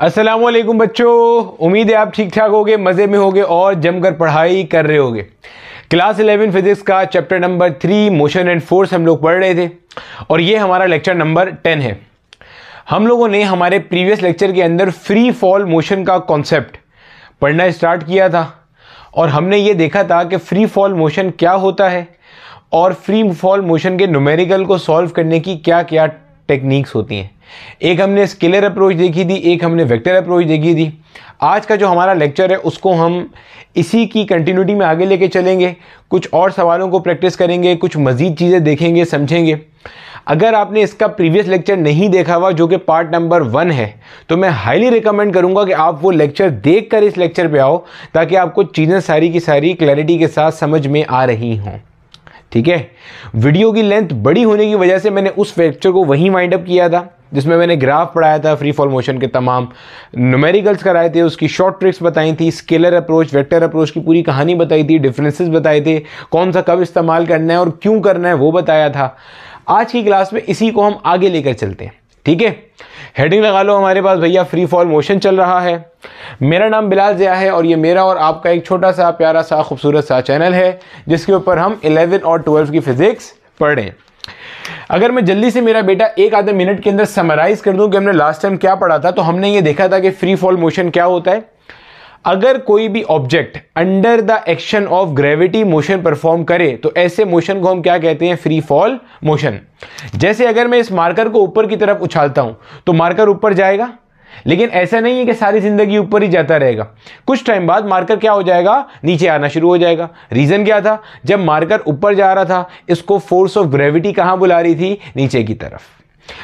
असलम बच्चों उम्मीद है आप ठीक ठाक होगे मज़े में होगे और जमकर पढ़ाई कर रहे होगे क्लास 11 फिज़िक्स का chapter number three motion and force हम लोग पढ़ रहे थे और ये हमारा लेक्चर नंबर टेन है हम लोगों ने हमारे प्रीवियस लेक्चर के अंदर फ्री फॉल मोशन का कॉन्सेप्ट पढ़ना स्टार्ट किया था और हमने ये देखा था कि फ्री फॉल मोशन क्या होता है और फ्री फॉल मोशन के न्यूमेरिकल को सॉल्व करने की क्या क्या टेक्निक्स होती हैं एक हमने स्केलर अप्रोच देखी थी एक हमने वेक्टर अप्रोच देखी थी आज का जो हमारा लेक्चर है उसको हम इसी की कंटिन्यूटी में आगे लेके चलेंगे कुछ और सवालों को प्रैक्टिस करेंगे कुछ मज़ीद चीज़ें देखेंगे समझेंगे अगर आपने इसका प्रीवियस लेक्चर नहीं देखा हुआ जो कि पार्ट नंबर वन है तो मैं हाईली रिकमेंड करूंगा कि आप वो लेक्चर देख कर इस लेक्चर पे आओ ताकि आपको चीज़ें सारी की सारी क्लैरिटी के साथ समझ में आ रही हों ठीक है वीडियो की लेंथ बड़ी होने की वजह से मैंने उस लेक्चर को वहीं वाइंड अप किया था जिसमें मैंने ग्राफ पढ़ाया था फ्री फॉल मोशन के तमाम नुमेरिकल्स कराए थे उसकी शॉर्ट ट्रिक्स बताई थी स्केलर अप्रोच वेक्टर अप्रोच की पूरी कहानी बताई थी डिफरेंसेस बताए थे कौन सा कब इस्तेमाल करना है और क्यों करना है वो बताया था आज की क्लास में इसी को हम आगे लेकर चलते हैं ठीक है हेडिंग लगा लो हमारे पास भैया फ्री फॉल मोशन चल रहा है मेरा नाम बिलाल जिया है और ये मेरा और आपका एक छोटा सा प्यारा सा खूबसूरत सा चैनल है जिसके ऊपर हम 11 और 12 की फिज़िक्स पढ़ें अगर मैं जल्दी से मेरा बेटा एक आधे मिनट के अंदर समराइज़ कर दूं कि हमने लास्ट टाइम क्या पढ़ा था तो हमने ये देखा था कि फ्री फॉल मोशन क्या होता है अगर कोई भी object under the action of gravity motion perform करे तो ऐसे मोशन को हम क्या कहते हैं फ्री फॉल मोशन जैसे अगर मैं इस मार्कर को ऊपर की तरफ उछालता हूं तो मार्कर ऊपर जाएगा लेकिन ऐसा नहीं है कि सारी जिंदगी ऊपर ही जाता रहेगा कुछ टाइम बाद मार्कर क्या हो जाएगा नीचे आना शुरू हो जाएगा रीजन क्या था जब मार्कर ऊपर जा रहा था इसको फोर्स ऑफ ग्रेविटी कहां बुला रही थी नीचे की तरफ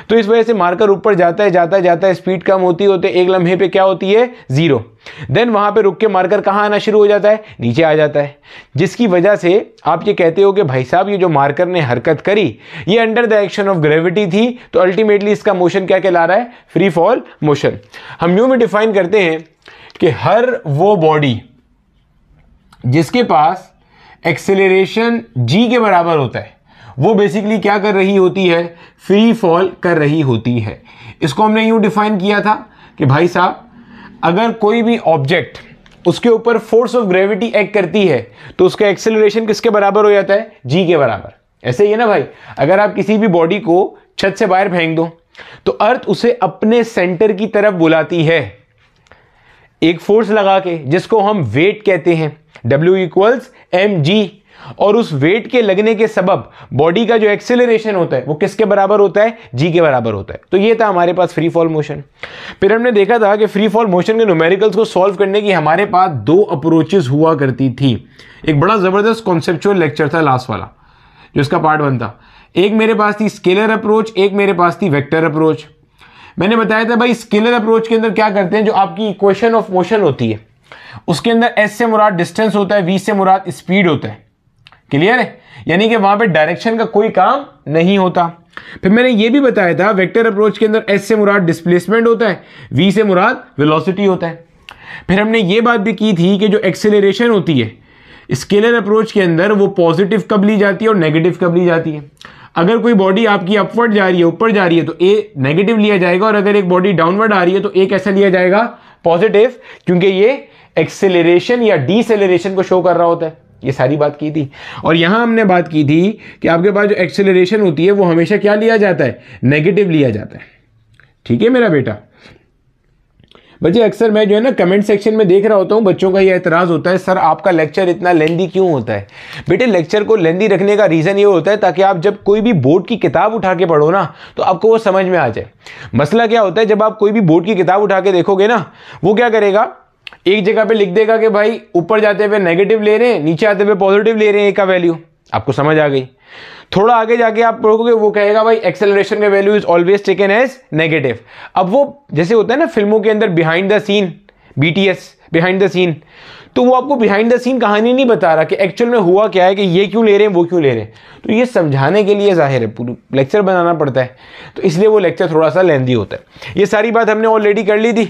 तो इस वजह से मार्कर ऊपर जाता है जाता है जाता है स्पीड कम होती होते एक लम्हे पे क्या होती है ज़ीरो देन वहां पे रुक के मार्कर कहाँ आना शुरू हो जाता है नीचे आ जाता है जिसकी वजह से आप ये कहते हो कि भाई साहब ये जो मार्कर ने हरकत करी ये under the action of gravity थी तो अल्टीमेटली इसका मोशन क्या कहला रहा है फ्री फॉल मोशन हम यू में डिफाइन करते हैं कि हर वो बॉडी जिसके पास एक्सेलरेशन जी के बराबर होता है वो बेसिकली क्या कर रही होती है फ्री फॉल कर रही होती है इसको हमने यूँ डिफाइन किया था कि भाई साहब अगर कोई भी ऑब्जेक्ट उसके ऊपर फोर्स ऑफ ग्रेविटी एक्ट करती है तो उसका एक्सेलरेशन किसके बराबर हो जाता है जी के बराबर ऐसे ही है ना भाई अगर आप किसी भी बॉडी को छत से बाहर फेंक दो तो अर्थ उसे अपने सेंटर की तरफ बुलाती है एक फोर्स लगा के जिसको हम वेट कहते हैं W इक्वल्स एम जी और उस वेट के लगने के सबब बॉडी का जो एक्सेलरेशन होता है वो किसके बराबर होता है जी के बराबर होता है तो ये था हमारे पास फ्री फॉल मोशन फिर हमने देखा था कि फ्री फॉल मोशन के न्यूमेरिकल्स को सॉल्व करने की हमारे पास दो अप्रोचेज हुआ करती थी एक बड़ा ज़बरदस्त कॉन्सेप्चुअल लेक्चर था लास्ट वाला जो इसका पार्ट वन था एक मेरे पास थी स्केलर अप्रोच एक मेरे पास थी वेक्टर अप्रोच मैंने बताया था भाई स्केलर अप्रोच के अंदर क्या करते हैं जो आपकी इक्वेशन ऑफ मोशन होती है उसके अंदर एस से मुराद डिस्टेंस होता है वी से मुराद स्पीड होता है क्लियर है यानी कि वहां पे डायरेक्शन का कोई काम नहीं होता फिर मैंने ये भी बताया था वेक्टर अप्रोच के अंदर एस से मुराद डिस्प्लेसमेंट होता है वी से मुराद वेलोसिटी होता है फिर हमने ये बात भी की थी कि जो एक्सेलरेशन होती है स्केलर अप्रोच के अंदर वो पॉजिटिव कब ली जाती है और नेगेटिव कब ली जाती है अगर कोई बॉडी आपकी अपवर्ड जा रही है ऊपर जा रही है तो ए नेगेटिव लिया जाएगा और अगर एक बॉडी डाउनवर्ड आ रही है तो ए कैसा लिया जाएगा पॉजिटिव क्योंकि ये एक्सेलरेशन या डीसेलरेशन को शो कर रहा होता है ये सारी बात की थी और यहां हमने बात की थी कि आपके पास जो एक्सेलरेशन होती है वो हमेशा क्या लिया जाता है नेगेटिव लिया जाता है ठीक है मेरा बेटा बच्चे अक्सर मैं जो है ना कमेंट सेक्शन में देख रहा होता हूँ बच्चों का ये एतराज़ होता है सर आपका लेक्चर इतना लेंदी क्यों होता है बेटे लेक्चर को लेंदी रखने का रीज़न ये होता है ताकि आप जब कोई भी बोर्ड की किताब उठा के पढ़ो ना तो आपको वो समझ में आ जाए मसला क्या होता है जब आप कोई भी बोर्ड की किताब उठा के देखोगे ना वो क्या करेगा एक जगह पे लिख देगा कि भाई ऊपर जाते हुए नेगेटिव ले रहे हैं नीचे आते हुए पॉजिटिव ले रहे हैं ए का वैल्यू आपको समझ आ गई थोड़ा आगे जाके आप रोकोगे वो कहेगा भाई एक्सेलरेशन का value is always taken as negative अब वो जैसे होता है ना फिल्मों के अंदर behind the scene BTS behind the scene तो वो आपको बिहाइंड द सीन कहानी नहीं बता रहा कि एक्चुअल में हुआ क्या है कि ये क्यों ले रहे हैं वो क्यों ले रहे हैं तो ये समझाने के लिए ज़ाहिर है पूरी लेक्चर बनाना पड़ता है तो इसलिए वो लेक्चर थोड़ा सा लेंदी होता है ये सारी बात हमने ऑलरेडी कर ली थी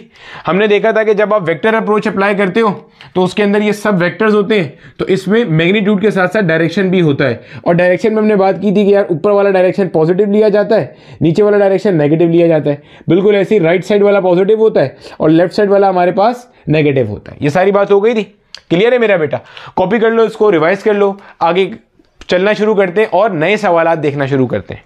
हमने देखा था कि जब आप वैक्टर अप्रोच अप्लाई करते हो तो उसके अंदर ये सब वैक्टर्स होते हैं तो इसमें मैग्नीट्यूड के साथ साथ डायरेक्शन भी होता है और डायरेक्शन में हमने बात की थी कि यार ऊपर वाला डायरेक्शन पॉजिटिव लिया जाता है नीचे वाला डायरेक्शन नेगेटिव लिया जाता है बिल्कुल ऐसे ही राइट साइड वाला पॉजिटिव होता है और लेफ्ट साइड वाला हमारे पास नेगेटिव होता है ये सारी बात हो गई थी क्लियर है मेरा बेटा कॉपी कर लो इसको रिवाइज कर लो आगे चलना शुरू करते हैं और नए सवाल देखना शुरू करते हैं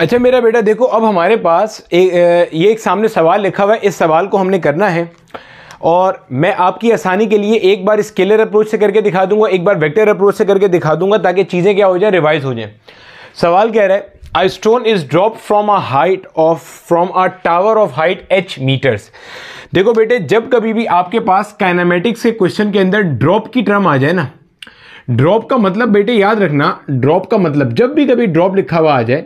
अच्छा मेरा बेटा देखो अब हमारे पास ए, ये एक सामने सवाल लिखा हुआ है इस सवाल को हमने करना है और मैं आपकी आसानी के लिए एक बार स्केलर अप्रोच से करके दिखा दूंगा एक बार वेक्टर अप्रोच से करके दिखा दूंगा ताकि चीज़ें क्या हो जाए रिवाइज हो जाए सवाल कह रहा है a stone is dropped from a height of from a tower of height h meters देखो बेटे जब कभी भी आपके पास काइनामेटिक्स के क्वेश्चन के अंदर ड्रॉप की टर्म आ जाए ना ड्रॉप का मतलब बेटे याद रखना ड्रॉप का मतलब जब भी कभी ड्रॉप लिखा हुआ आ जाए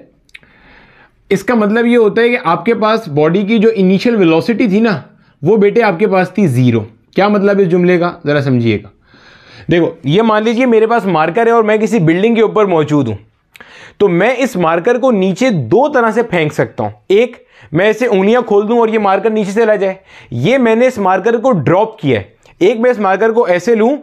इसका मतलब ये होता है कि आपके पास बॉडी की जो इनिशियल वेलोसिटी थी ना वो बेटे आपके पास थी ज़ीरो क्या मतलब इस जुमले का ज़रा समझिएगा देखो ये मान लीजिए मेरे पास मार्कर है और मैं किसी बिल्डिंग के ऊपर मौजूद हूँ तो मैं इस मार्कर को नीचे दो तरह से फेंक सकता हूं एक मैं इसे उंगलियां खोल दूं और ये मार्कर नीचे चला जाए ये मैंने इस मार्कर को ड्रॉप किया है एक बेस मार्कर को ऐसे लूं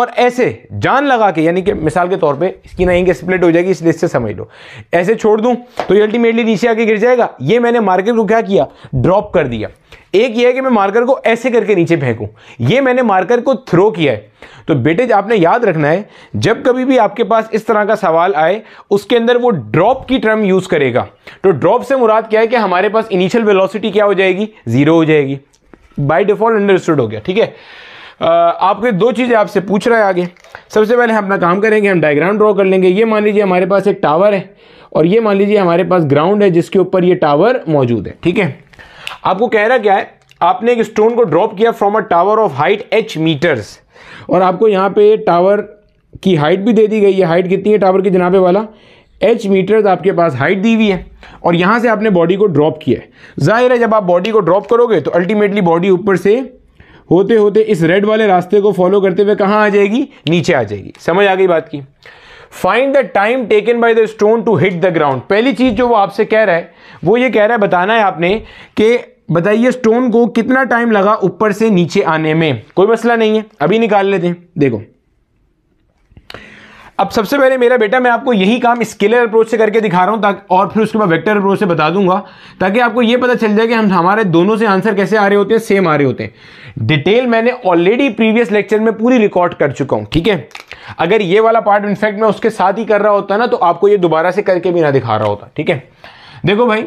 और ऐसे जान लगा के यानी कि मिसाल के तौर पे इसकी ना स्प्लिट हो जाएगी इसलिए इससे समझ लो ऐसे छोड़ दूं तो ये अल्टीमेटली नीचे आके गिर जाएगा ये मैंने मार्कर को क्या किया ड्रॉप कर दिया एक ये है कि मैं मार्कर को ऐसे करके नीचे फेंकूं ये मैंने मार्कर को थ्रो किया है तो बेटे आपने याद रखना है जब कभी भी आपके पास इस तरह का सवाल आए उसके अंदर वो ड्रॉप की टर्म यूज़ करेगा तो ड्रॉप से मुराद क्या है कि हमारे पास इनिशियल वेलोसिटी क्या हो जाएगी ज़ीरो हो जाएगी बाय डिफॉल्ट अंडरस्टूड हो गया ठीक है आपके दो चीज़ें आपसे पूछ रहा है आगे सबसे पहले हम अपना काम करेंगे हम डायग्राम ड्रॉ कर लेंगे ये मान लीजिए हमारे पास एक टावर है और ये मान लीजिए हमारे पास ग्राउंड है जिसके ऊपर ये टावर मौजूद है ठीक है आपको कह रहा क्या है आपने एक स्टोन को ड्रॉप किया from a tower of height H meters और आपको यहाँ पे टावर की हाइट भी दे दी गई है हाइट कितनी है टावर की जनाबे वाला एच मीटर्स आपके पास हाइट दी हुई है और यहाँ से आपने बॉडी को ड्रॉप किया है जाहिर है जब आप बॉडी को ड्रॉप करोगे तो अल्टीमेटली बॉडी ऊपर से होते होते इस रेड वाले रास्ते को फॉलो करते हुए कहाँ आ जाएगी नीचे आ जाएगी समझ आ गई बात की find the time taken by the stone to hit the ground पहली चीज़ जो वो आपसे कह रहा है वो ये कह रहा है बताना है आपने कि बताइए स्टोन को कितना टाइम लगा ऊपर से नीचे आने में कोई मसला नहीं है अभी निकाल लेते हैं देखो अब सबसे पहले मेरा बेटा मैं आपको यही काम स्केलर अप्रोच से करके दिखा रहा हूँ और फिर उसके बाद वेक्टर अप्रोच से बता दूंगा ताकि आपको ये पता चल जाए कि हम हमारे दोनों से आंसर कैसे आ रहे होते हैं सेम आ रहे होते हैं डिटेल मैंने ऑलरेडी प्रीवियस लेक्चर में पूरी रिकॉर्ड कर चुका हूँ ठीक है अगर ये वाला पार्ट इनफैक्ट मैं उसके साथ ही कर रहा होता ना तो आपको ये दोबारा से करके भी ना दिखा रहा होता ठीक है देखो भाई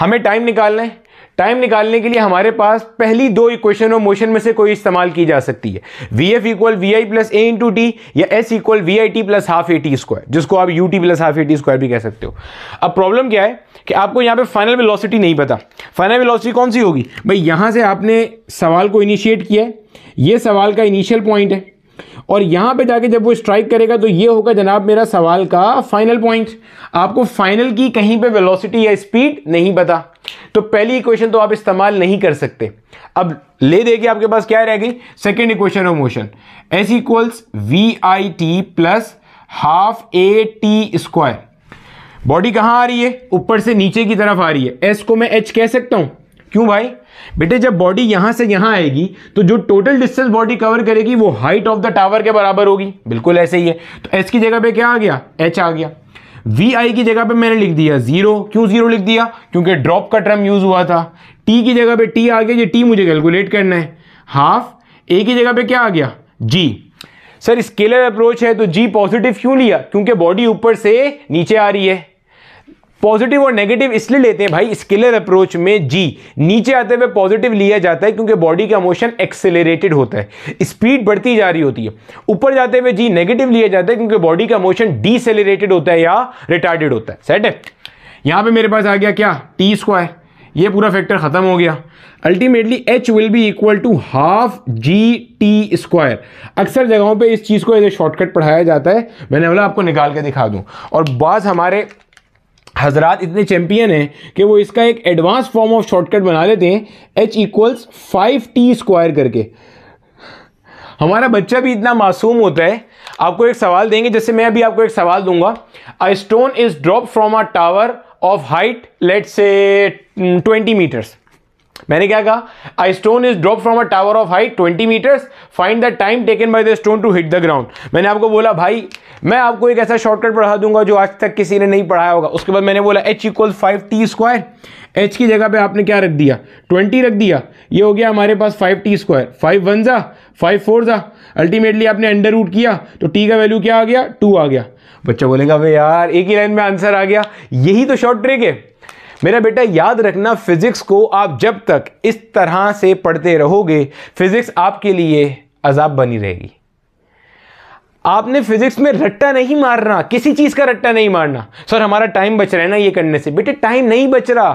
हमें टाइम निकालना है टाइम निकालने के लिए हमारे पास पहली दो इक्वेशन और मोशन में से कोई इस्तेमाल की जा सकती है V F equal we I plus A into t या s equal we I T plus half A T square जिसको आप u t plus half A T square भी कह सकते हो अब प्रॉब्लम क्या है कि आपको यहाँ पे फाइनल वेलोसिटी नहीं पता फाइनल वेलोसिटी कौन सी होगी भाई यहाँ से आपने सवाल को इनिशिएट किया है ये सवाल का इनिशियल पॉइंट है और यहां पे जाके जब वो स्ट्राइक करेगा तो ये होगा जनाब मेरा सवाल का फाइनल पॉइंट आपको फाइनल की कहीं पे वेलोसिटी या स्पीड नहीं पता तो पहली इक्वेशन तो आप इस्तेमाल नहीं कर सकते अब ले देके आपके पास क्या रह गई second equation of motion s equals we I T plus half A T square body कहां आ रही है ऊपर से नीचे की तरफ आ रही है एस को मैं एच कह सकता हूं क्यों भाई बेटे जब बॉडी यहां से यहां आएगी तो जो टोटल डिस्टेंस बॉडी कवर करेगी वो हाइट ऑफ द टावर के बराबर होगी बिल्कुल ऐसे ही है तो एस की जगह पे क्या आ गया एच आ गया वी आई की जगह पे मैंने लिख दिया जीरो क्यों जीरो लिख दिया क्योंकि ड्रॉप का टर्म यूज हुआ था टी की जगह पे टी आ गया ये टी मुझे कैलकुलेट करना है हाफ ए की जगह पे क्या आ गया जी सर स्केलर अप्रोच है तो जी पॉजिटिव क्यों लिया क्योंकि बॉडी ऊपर से नीचे आ रही है पॉजिटिव और नेगेटिव इसलिए लेते हैं भाई स्किलर अप्रोच में जी नीचे आते हुए पॉजिटिव लिया जाता है क्योंकि बॉडी का मोशन एक्सेलरेटेड होता है स्पीड बढ़ती जा रही होती है ऊपर जाते हुए जी नेगेटिव लिया जाता है क्योंकि बॉडी का मोशन डिसेलरेटेड होता है या रिटार्डेड होता है सेट है यहाँ पर मेरे पास आ गया क्या टी स्क्वायर ये पूरा फैक्टर ख़त्म हो गया ultimately h will be equal to half G T square अक्सर जगहों पे इस चीज़ को एज ए शॉर्टकट पढ़ाया जाता है मैंने बोला आपको निकाल के दिखा दूँ और बाज़ हमारे हजरात इतने चैम्पियन हैं कि वो इसका एक एडवांस फॉर्म ऑफ शॉर्टकट बना लेते हैं h equals five T square करके हमारा बच्चा भी इतना मासूम होता है आपको एक सवाल देंगे जैसे मैं अभी आपको एक सवाल दूंगा a stone is drop from a tower of height let's say twenty meters मैंने क्या कहा a stone is drop from a tower of height twenty meters find the time taken by the stone to hit the ground मैंने आपको बोला भाई मैं आपको एक ऐसा शॉर्टकट पढ़ा दूंगा जो आज तक किसी ने नहीं पढ़ाया होगा उसके बाद मैंने बोला h equal five T square h की जगह पे आपने क्या रख दिया ट्वेंटी रख दिया ये हो गया हमारे पास five T square five one जा फाइव फोर जा अल्टीमेटली आपने अंडर रूट किया तो टी का वैल्यू क्या आ गया टू आ गया बच्चा बोलेगा भाई यार एक ही लाइन में आंसर आ गया यही तो शॉर्ट ट्रिक है मेरा बेटा याद रखना फिज़िक्स को आप जब तक इस तरह से पढ़ते रहोगे फिज़िक्स आपके लिए अजाब बनी रहेगी आपने फिजिक्स में रट्टा नहीं मारना किसी चीज़ का रट्टा नहीं मारना सर हमारा टाइम बच रहा है ना ये करने से बेटे टाइम नहीं बच रहा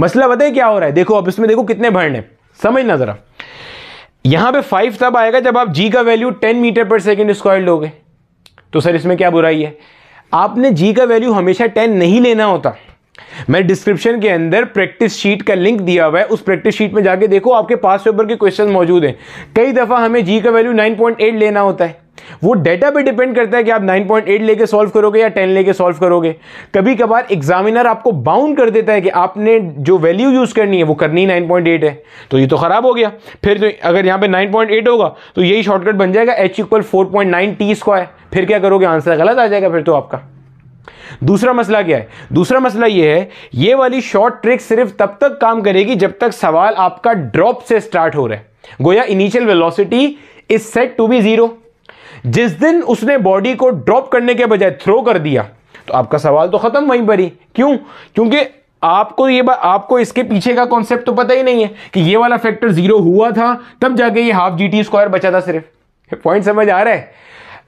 मसला बताए क्या हो रहा है देखो अब इसमें देखो कितने भरने समझना ज़रा यहाँ पे फाइव तब आएगा जब आप जी का value ten metre per second square लोगे तो सर इसमें क्या बुराई है आपने जी का वैल्यू हमेशा टेन नहीं लेना होता मैं डिस्क्रिप्शन के अंदर प्रैक्टिस शीट का लिंक दिया हुआ है उस प्रैक्टिस शीट में जाके देखो आपके पास पेपर के क्वेश्चन मौजूद हैं कई दफ़ा हमें जी का वैल्यू 9.8 लेना होता है वो डेटा पे डिपेंड करता है कि आप 9.8 लेके सॉल्व करोगे या 10 लेके सॉल्व करोगे कभी कभार एग्जामिनर आपको बाउंड कर देता है कि आपने जो वैल्यू यूज़ करनी है वो करनी नाइन पॉइंट है तो ये तो ख़राब हो गया फिर तो अगर यहाँ पे 9.8 होगा तो यही शॉर्टकट बन जाएगा h equal four point nine square फिर क्या करोगे आंसर गलत आ जाएगा फिर तो आपका दूसरा मसला क्या है दूसरा मसला यह है यह वाली शॉर्ट ट्रिक सिर्फ तब तक काम करेगी जब तक सवाल आपका ड्रॉप से स्टार्ट हो रहा है गोया initial velocity is set to be zero जिस दिन उसने बॉडी को ड्रॉप करने के बजाय थ्रो कर दिया तो आपका सवाल तो खत्म वहीं पर ही क्यों क्योंकि आपको ये बात आपको इसके पीछे का कॉन्सेप्ट तो पता ही नहीं है कि ये वाला फैक्टर जीरो हुआ था तब जाके ये हाफ जी टी स्क्वायर बचा था सिर्फ पॉइंट समझ आ रहा है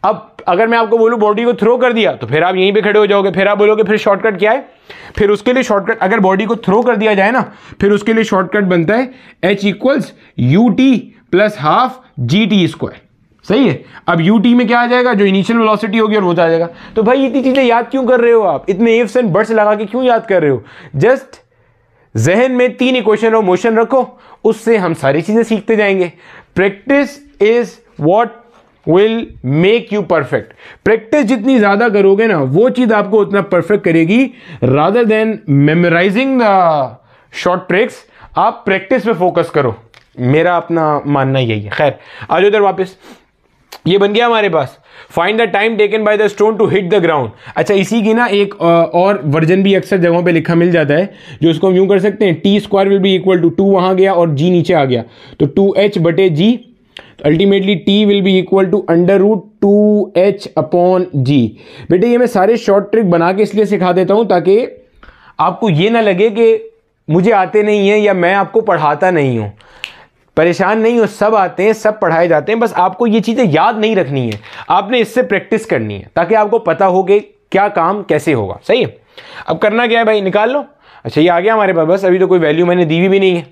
अब अगर मैं आपको बोलूँ बॉडी को थ्रो कर दिया तो फिर आप यहीं पे खड़े हो जाओगे फिर आप बोलोगे फिर शॉर्टकट क्या है फिर उसके लिए शॉर्टकट अगर बॉडी को थ्रो कर दिया जाए ना फिर उसके लिए शॉर्टकट बनता है h equals u t plus half G T square सही है अब यू टी में क्या आ जाएगा जो इनिशियल वेलोसिटी होगी और वो आ जाएगा तो भाई इतनी चीज़ें याद क्यों कर रहे हो आप इतने एफ्स एंड बर्ड्स लगा के क्यों याद कर रहे हो जस्ट जहन में तीन इक्वेशन और मोशन रखो उससे हम सारी चीज़ें सीखते जाएंगे practice is what will make you perfect practice जितनी ज़्यादा करोगे ना वो चीज़ आपको उतना परफेक्ट करेगी rather than memorising the short tricks आप प्रैक्टिस पे फोकस करो मेरा अपना मानना यही है खैर आज उधर वापस ये बन गया हमारे पास find the time taken by the stone to hit the ground अच्छा इसी की ना एक और वर्जन भी अक्सर जगहों पे लिखा मिल जाता है जो इसको हम यूं कर सकते हैं t square will be equal to two वहां गया और जी नीचे आ गया तो टू एच बटे g ultimately t will be equal to under root two H upon g बेटे ये मैं सारे शॉर्ट ट्रिक बना के इसलिए सिखा देता हूँ ताकि आपको ये ना लगे कि मुझे आते नहीं हैं या मैं आपको पढ़ाता नहीं हूँ परेशान नहीं हो सब आते हैं सब पढ़ाए जाते हैं बस आपको ये चीज़ें याद नहीं रखनी है आपने इससे प्रैक्टिस करनी है ताकि आपको पता हो कि क्या काम कैसे होगा सही है अब करना क्या है भाई निकाल लो अच्छा ये आ गया हमारे पास बस अभी तो कोई वैल्यू मैंने दी भी, भी नहीं है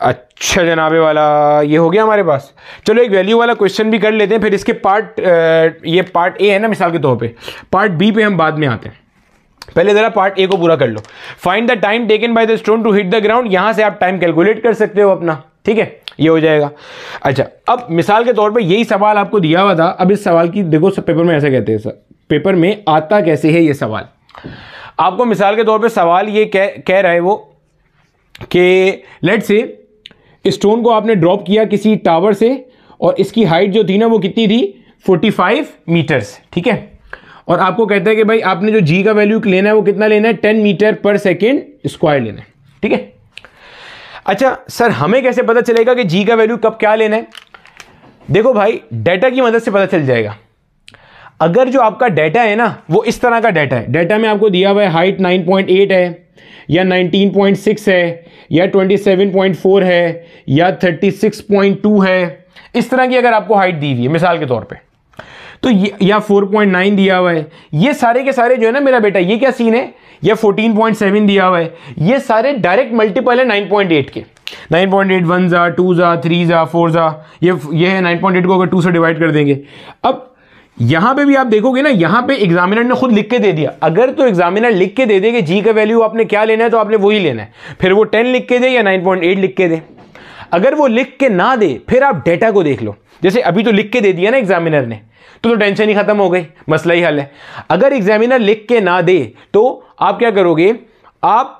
अच्छा जनाबे वाला ये हो गया हमारे पास चलो एक वैल्यू वाला क्वेश्चन भी कर लेते हैं फिर इसके पार्ट ये पार्ट ए है ना मिसाल के तौर पे पार्ट बी पे हम बाद में आते हैं पहले ज़रा पार्ट ए को पूरा कर लो find the time taken by the stone to hit the ground यहाँ से आप टाइम कैलकुलेट कर सकते हो अपना ठीक है ये हो जाएगा अच्छा अब मिसाल के तौर पर यही सवाल आपको दिया हुआ था अब इस सवाल की देखो सब पेपर में ऐसा कहते हैं सर पेपर में आता कैसे है ये सवाल आपको मिसाल के तौर पर सवाल ये कह कह रहा है वो कि लेट से स्टोन को आपने ड्रॉप किया किसी टावर से और इसकी हाइट जो थी ना वो कितनी थी 45 मीटर्स ठीक है और आपको कहता है कि भाई आपने जो जी का वैल्यू लेना है वो कितना लेना है ten metre per second square लेना है ठीक है अच्छा सर हमें कैसे पता चलेगा कि जी का वैल्यू कब क्या लेना है देखो भाई डाटा की मदद से पता चल जाएगा अगर जो आपका डाटा है ना वो इस तरह का डाटा है डाटा में आपको दिया हुआ है हाइट 9.8 है या 19.6 है या 27.4 है या 36.2 है इस तरह की अगर आपको हाइट दी हुई है मिसाल के तौर पे तो ये या 4.9 दिया हुआ है ये सारे के सारे जो है ना मेरा बेटा ये क्या सीन है या 14.7 दिया हुआ है ये सारे डायरेक्ट मल्टीपल है 9.8 के 9.8 पॉइंट एट वन ज़ा टू ज़ा थ्री ज़ा फोर ज़ा ये ये है 9.8 को अगर टू से डिवाइड कर देंगे अब यहां पे भी आप देखोगे ना यहां पे एग्जामिनर ने खुद लिख के दे दिया अगर तो एग्जामिनर लिख के दे दे कि जी का वैल्यू आपने क्या लेना है तो आपने वही लेना है फिर वो टेन लिख के दे या नाइन पॉइंट एट लिख के दे अगर वो लिख के ना दे फिर आप डेटा को देख लो जैसे अभी तो लिख के दे दिया ना एग्जामिनर ने तो तो टेंशन ही खत्म हो गई मसला ही हल है अगर एग्जामिनर लिख के ना दे तो आप क्या करोगे आप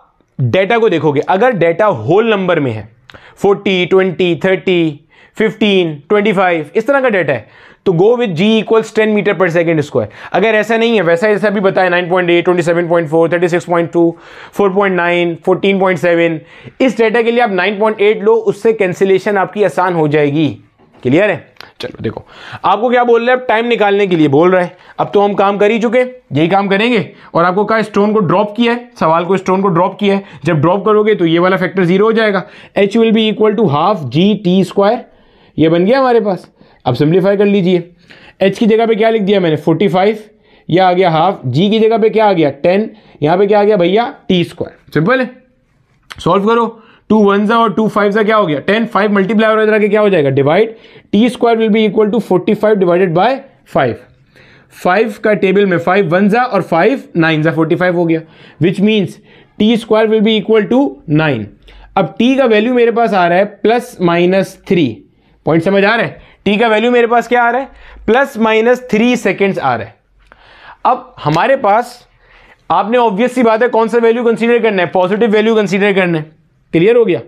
डेटा को देखोगे अगर डेटा होल नंबर में है forty twenty thirty fifteen twenty five इस तरह का डेटा है तो go with g equals ten metre per second square अगर ऐसा नहीं है वैसा जैसा भी बताया nine point eight twenty seven point four thirty six point two four point nine fourteen point seven इस डेटा के लिए आप नाइन पॉइंट एट लो उससे कैंसिलेशन आपकी आसान हो जाएगी क्लियर है चलो देखो आपको क्या बोल रहे हैं टाइम निकालने के लिए बोल रहा है अब तो हम काम कर ही चुके यही काम करेंगे और आपको कहा स्टोन को ड्रॉप किया है सवाल को स्टोन को ड्रॉप किया है जब ड्रॉप करोगे तो ये वाला फैक्टर जीरो हो जाएगा h will be equal to half G T square ये बन गया हमारे पास अब सिंप्लीफाई कर लीजिए एच की जगह पे क्या लिख दिया मैंने फोर्टी फाइव यह आ गया हाफ जी की जगह पे क्या आ गया टेन यहाँ पे क्या आ गया भैया टी स्क्वायर सिंपल है सॉल्व करो टू वन सा और टू फाइव सा क्या हो गया टेन फाइव मल्टीप्लाई और क्या हो जाएगा divide t square will be equal to forty five divided by five five का टेबल में फाइव वन सा और फाइव नाइन सा फोर्टी फाइव हो गया which means t square will be equal to nine अब टी का वैल्यू मेरे पास आ रहा है प्लस माइनस थ्री पॉइंट समझ आ रहा है टी का वैल्यू मेरे पास क्या आ रहा है प्लस माइनस थ्री सेकेंड्स आ रहा है अब हमारे पास आपने ऑब्वियस सी बात है कौन सा वैल्यू कंसीडर करना है पॉजिटिव वैल्यू कंसीडर करना है क्लियर हो गया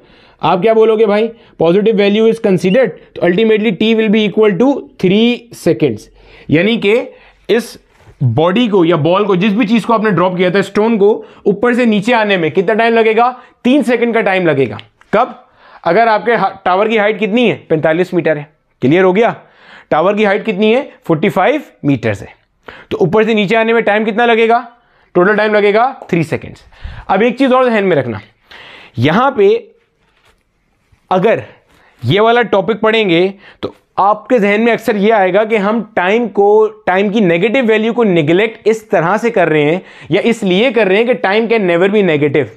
आप क्या बोलोगे भाई पॉजिटिव वैल्यू इज कंसीडर्ड तो ultimately t will be equal to three seconds यानी कि इस बॉडी को या बॉल को जिस भी चीज़ को आपने ड्रॉप किया था स्टोन को ऊपर से नीचे आने में कितना टाइम लगेगा तीन सेकेंड का टाइम लगेगा कब अगर आपके टावर की हाइट कितनी है पैंतालीस मीटर है क्लियर हो गया टावर की हाइट कितनी है 45 मीटर है तो ऊपर से नीचे आने में टाइम कितना लगेगा टोटल टाइम लगेगा थ्री सेकेंड्स अब एक चीज़ और जहन में रखना यहां पे अगर ये वाला टॉपिक पढ़ेंगे तो आपके जहन में अक्सर यह आएगा कि हम टाइम को टाइम की नेगेटिव वैल्यू को निगलेक्ट इस तरह से कर रहे हैं या इसलिए कर रहे हैं कि time can never be negative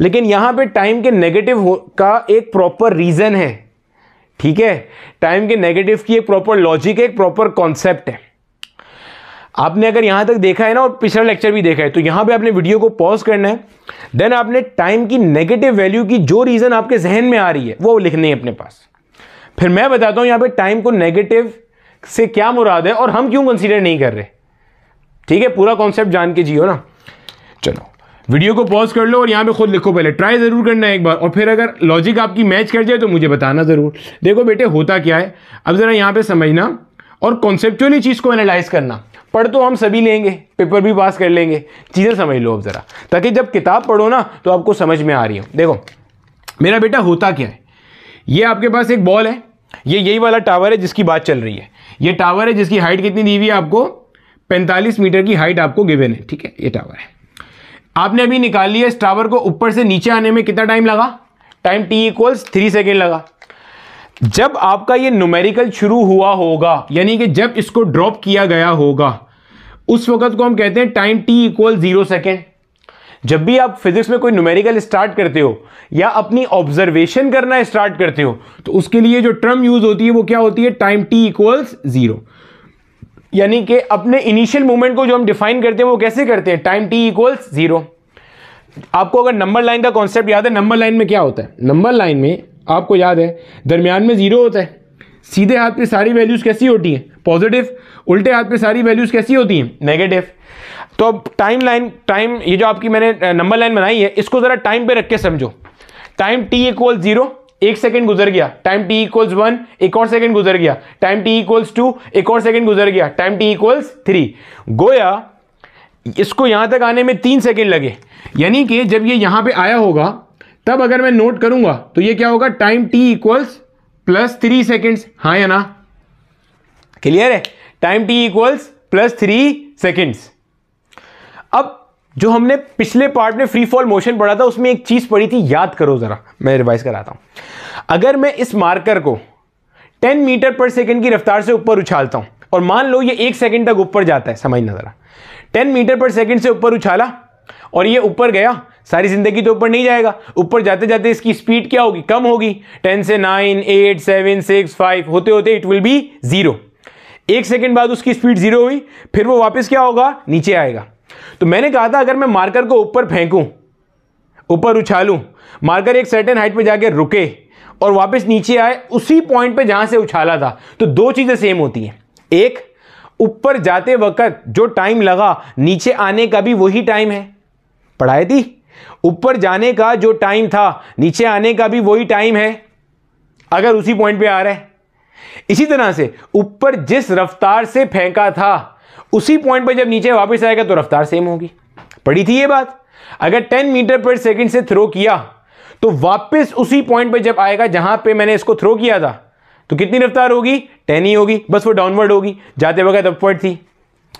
लेकिन यहां पे टाइम के नेगेटिव का एक प्रॉपर रीज़न है ठीक है टाइम के नेगेटिव की एक प्रॉपर लॉजिक है एक प्रॉपर कॉन्सेप्ट है आपने अगर यहां तक देखा है ना और पिछला लेक्चर भी देखा है तो यहां पे आपने वीडियो को पॉज करना है देन आपने टाइम की नेगेटिव वैल्यू की जो रीज़न आपके जहन में आ रही है वो लिखनी है अपने पास फिर मैं बताता हूं यहां पे टाइम को नेगेटिव से क्या मुराद है और हम क्यों कंसीडर नहीं कर रहे ठीक है पूरा कॉन्सेप्ट जान के जियो ना चलो वीडियो को पॉज कर लो और यहाँ पे खुद लिखो पहले ट्राई ज़रूर करना है एक बार और फिर अगर लॉजिक आपकी मैच कर जाए तो मुझे बताना ज़रूर देखो बेटे होता क्या है अब ज़रा यहाँ पे समझना और कॉन्सेप्चुअली चीज़ को एनालाइज करना पढ़ तो हम सभी लेंगे पेपर भी पास कर लेंगे चीज़ें समझ लो अब ज़रा ताकि जब किताब पढ़ो ना तो आपको समझ में आ रही हो देखो मेरा बेटा होता क्या है ये आपके पास एक बॉल है ये यही वाला टावर है जिसकी बात चल रही है ये टावर है जिसकी हाइट कितनी दी हुई है आपको पैंतालीस मीटर की हाइट आपको गिवेन है ठीक है ये टावर है आपने अभी निकाल लिया इस टावर को ऊपर से नीचे आने में कितना टाइम लगा time T equals three second लगा जब आपका ये न्यूमेरिकल शुरू हुआ होगा यानी कि जब इसको ड्रॉप किया गया होगा उस वक्त को हम कहते हैं time T equal zero second जब भी आप फिजिक्स में कोई न्यूमेरिकल स्टार्ट करते हो या अपनी ऑब्जर्वेशन करना स्टार्ट करते हो तो उसके लिए जो टर्म यूज होती है वो क्या होती है टाइम टी इक्वल्स जीरो यानी कि अपने इनिशियल मूवमेंट को जो हम डिफाइन करते हैं वो कैसे करते हैं टाइम टी इक्वल्स जीरो आपको अगर नंबर लाइन का कॉन्सेप्ट याद है नंबर लाइन में क्या होता है नंबर लाइन में आपको याद है दरमियान में जीरो होता है सीधे हाथ पे सारी वैल्यूज़ कैसी होती हैं पॉजिटिव उल्टे हाथ पे सारी वैल्यूज़ कैसी होती हैं नेगेटिव तो अब टाइम लाइन टाइम ये जो आपकी मैंने नंबर लाइन बनाई है इसको ज़रा टाइम पे रख के समझो टाइम टी इक्वल ज़ीरो एक सेकंड गुजर गया टाइम टी इक्वल्स वन एक और सेकंड गुजर गया टाइम टी इक्वल्स टू एक और सेकंड गुजर गया टाइम टी इक्वल्स थ्री गोया इसको यहां तक आने में तीन सेकंड लगे यानी कि जब ये यहां पे आया होगा तब अगर मैं नोट करूंगा तो ये क्या होगा time T equals plus three seconds हाँ या ना क्लियर है time T equals plus three seconds जो हमने पिछले पार्ट में फ्री फॉल मोशन पढ़ा था उसमें एक चीज़ पढ़ी थी याद करो ज़रा मैं रिवाइज कराता हूँ अगर मैं इस मार्कर को 10 मीटर पर सेकंड की रफ्तार से ऊपर उछालता हूँ और मान लो ये एक सेकंड तक ऊपर जाता है समझना ज़रा 10 मीटर पर सेकंड से ऊपर उछाला और ये ऊपर गया सारी ज़िंदगी तो ऊपर नहीं जाएगा ऊपर जाते जाते इसकी स्पीड क्या होगी कम होगी 10 से 9, 8, 7, 6, 5 होते होते इट विल बी ज़ीरो एक सेकेंड बाद उसकी स्पीड ज़ीरो हुई फिर वो वापस क्या होगा नीचे आएगा तो मैंने कहा था अगर मैं मार्कर को ऊपर फेंकूं ऊपर उछालूं मार्कर एक सर्टेन हाइट पे जाके रुके और वापस नीचे आए उसी पॉइंट पे जहां से उछाला था तो दो चीज़ें सेम होती हैं एक ऊपर जाते वक्त जो टाइम लगा नीचे आने का भी वही टाइम है पढ़ाई थी ऊपर जाने का जो टाइम था नीचे आने का भी वही टाइम है अगर उसी पॉइंट पे आ रहा है इसी तरह से ऊपर जिस रफ्तार से फेंका था उसी पॉइंट पर जब नीचे वापस आएगा तो रफ्तार सेम होगी पड़ी थी ये बात अगर 10 मीटर पर सेकंड से थ्रो किया तो वापस उसी पॉइंट पर जब आएगा जहां पे मैंने इसको थ्रो किया था तो कितनी रफ्तार होगी 10 ही होगी बस वो डाउनवर्ड होगी जाते वक्त अपवर्ड थी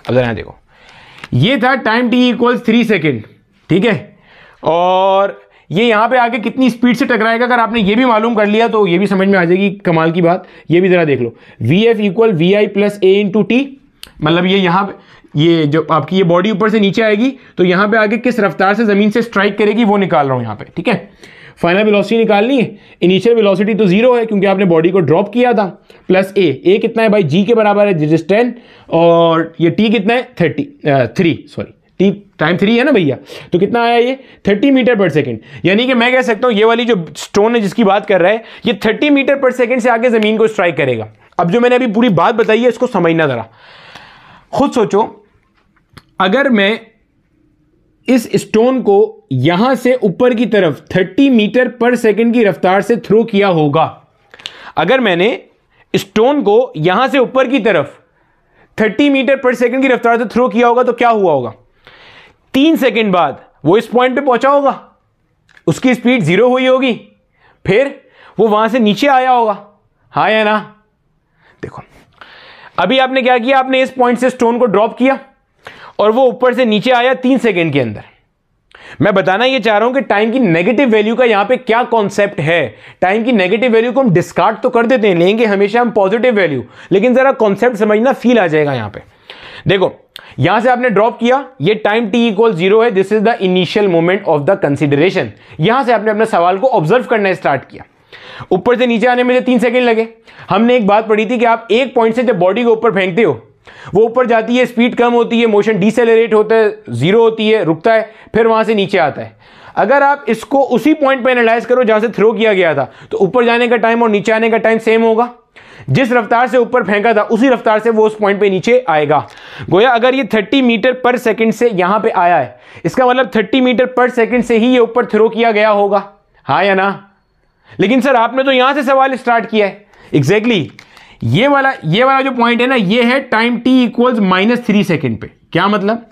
अब जरा देखो ये था time T equal three second ठीक है और ये यहां पे आके कितनी स्पीड से टकराएगा अगर आपने ये भी मालूम कर लिया तो ये भी समझ में आ जाएगी कमाल की बात ये भी ज़रा देख लो v F equal we I plus A into t मतलब ये यहाँ ये जो आपकी ये बॉडी ऊपर से नीचे आएगी तो यहाँ पे आगे किस रफ्तार से ज़मीन से स्ट्राइक करेगी वो निकाल रहा हूँ यहाँ पे ठीक है फाइनल वेलोसिटी निकालनी है इनिशियल वेलोसिटी तो जीरो है क्योंकि आपने बॉडी को ड्रॉप किया था प्लस ए ए कितना है भाई जी के बराबर है जिस टेन और ये टी कितना है thirty three sorry t time three है ना भैया तो कितना आया ये थर्टी मीटर पर सेकेंड यानी कि मैं कह सकता हूँ ये वाली जो स्टोन है जिसकी बात कर रहा है ये थर्टी मीटर पर सेकेंड से आगे ज़मीन को स्ट्राइक करेगा अब जो मैंने अभी पूरी बात बताई है इसको समझना ज़रा खुद सोचो अगर मैं इस स्टोन को यहां से ऊपर की तरफ 30 मीटर पर सेकंड की रफ्तार से थ्रो किया होगा अगर मैंने स्टोन को यहां से ऊपर की तरफ 30 मीटर पर सेकंड की रफ्तार से थ्रो किया होगा तो क्या हुआ होगा तीन सेकंड बाद वो इस पॉइंट पे पहुंचा होगा उसकी स्पीड जीरो हुई होगी फिर वो वहां से नीचे आया होगा हाँ या ना देखो अभी आपने क्या किया आपने इस पॉइंट से स्टोन को ड्रॉप किया और वो ऊपर से नीचे आया तीन सेकेंड के अंदर मैं बताना ये चाह रहा हूं कि टाइम की नेगेटिव वैल्यू का यहां पे क्या कॉन्सेप्ट है टाइम की नेगेटिव वैल्यू को हम डिस्कार्ड तो कर देते हैं लेंगे हमेशा हम पॉजिटिव वैल्यू लेकिन जरा कॉन्सेप्ट समझना फील आ जाएगा यहां पे देखो यहां से आपने ड्रॉप किया ये टाइम टी इक्वल जीरो है this is the initial moment of the consideration यहां से आपने अपने सवाल को ऑब्जर्व करना स्टार्ट किया ऊपर से नीचे आने में जो तीन सेकेंड लगे हमने एक बात पढ़ी थी कि आप एक पॉइंट से जब बॉडी को ऊपर फेंकते हो वो ऊपर जाती है स्पीड कम होती है मोशन डिसेलरेट होता है जीरो होती है रुकता है फिर वहां से नीचे आता है अगर आप इसको उसी पॉइंट पर एनालाइज करो जहां से थ्रो किया गया था तो ऊपर जाने का टाइम और नीचे आने का टाइम सेम होगा जिस रफ्तार से ऊपर फेंका था उसी रफ्तार से वो उस पॉइंट पे नीचे आएगा गोया अगर ये 30 मीटर पर सेकंड से यहां पे आया है इसका मतलब 30 मीटर पर सेकंड से ही ये ऊपर थ्रो किया गया होगा हाँ या ना लेकिन सर आपने तो यहां से सवाल स्टार्ट किया है एग्जैक्टली exactly, ये वाला ये वाला जो पॉइंट है ना ये है time T equal minus three second पे क्या मतलब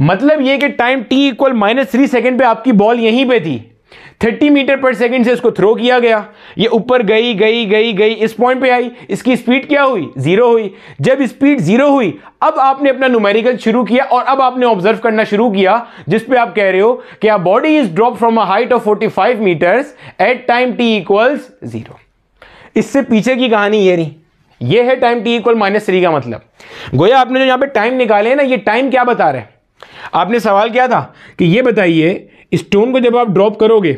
मतलब ये कि time T equal minus three second पे आपकी बॉल यहीं पे थी थर्टी मीटर पर सेकेंड से इसको थ्रो किया गया ये ऊपर गई गई गई गई इस पॉइंट पे आई इसकी स्पीड क्या हुई जीरो हुई जब स्पीड जीरो हुई अब आपने अपना न्यूमेरिकल शुरू किया और अब आपने ऑब्जर्व करना शुरू किया जिसपे आप कह रहे हो कि a body is drop from a height of forty five meters at time T equals zero इससे पीछे की कहानी ये रही ये है time T equal minus three का मतलब गोया आपने जो यहां पे टाइम निकाले ना ये टाइम क्या बता रहे हैं आपने सवाल किया था कि ये बताइए स्टोन को जब आप ड्रॉप करोगे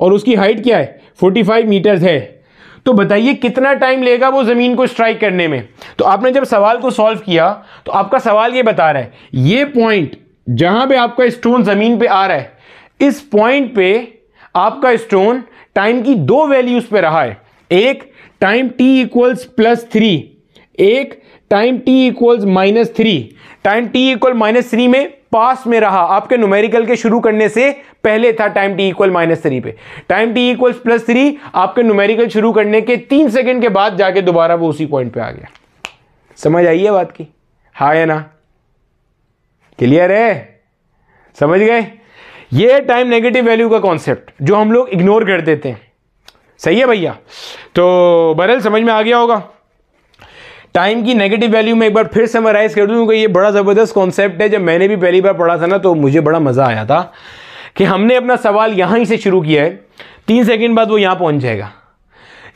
और उसकी हाइट क्या है 45 मीटर्स है तो बताइए कितना टाइम लेगा वो ज़मीन को स्ट्राइक करने में तो आपने जब सवाल को सॉल्व किया तो आपका सवाल ये बता रहा है ये पॉइंट जहां पे आपका स्टोन ज़मीन पे आ रहा है इस पॉइंट पे आपका स्टोन टाइम की दो वैल्यूज पे रहा है एक time T equals plus three एक time T equals minus three time T equal minus three में पास में रहा आपके न्यूमेरिकल के शुरू करने से पहले था time T equal minus three पे time T equal plus three आपके न्यूमेरिकल शुरू करने के तीन सेकंड के बाद जाके दोबारा वो उसी पॉइंट पे आ गया समझ आई है बात की हा या ना क्लियर है समझ गए ये टाइम नेगेटिव वैल्यू का कॉन्सेप्ट जो हम लोग इग्नोर कर देते हैं सही है भैया तो बरल समझ में आ गया होगा टाइम की नेगेटिव वैल्यू में एक बार फिर समराइज़ कर दूँ क्योंकि ये बड़ा ज़बरदस्त कॉन्सेप्ट है जब मैंने भी पहली बार पढ़ा था ना तो मुझे बड़ा मज़ा आया था कि हमने अपना सवाल यहाँ ही से शुरू किया है तीन सेकेंड बाद वो यहाँ पहुँच जाएगा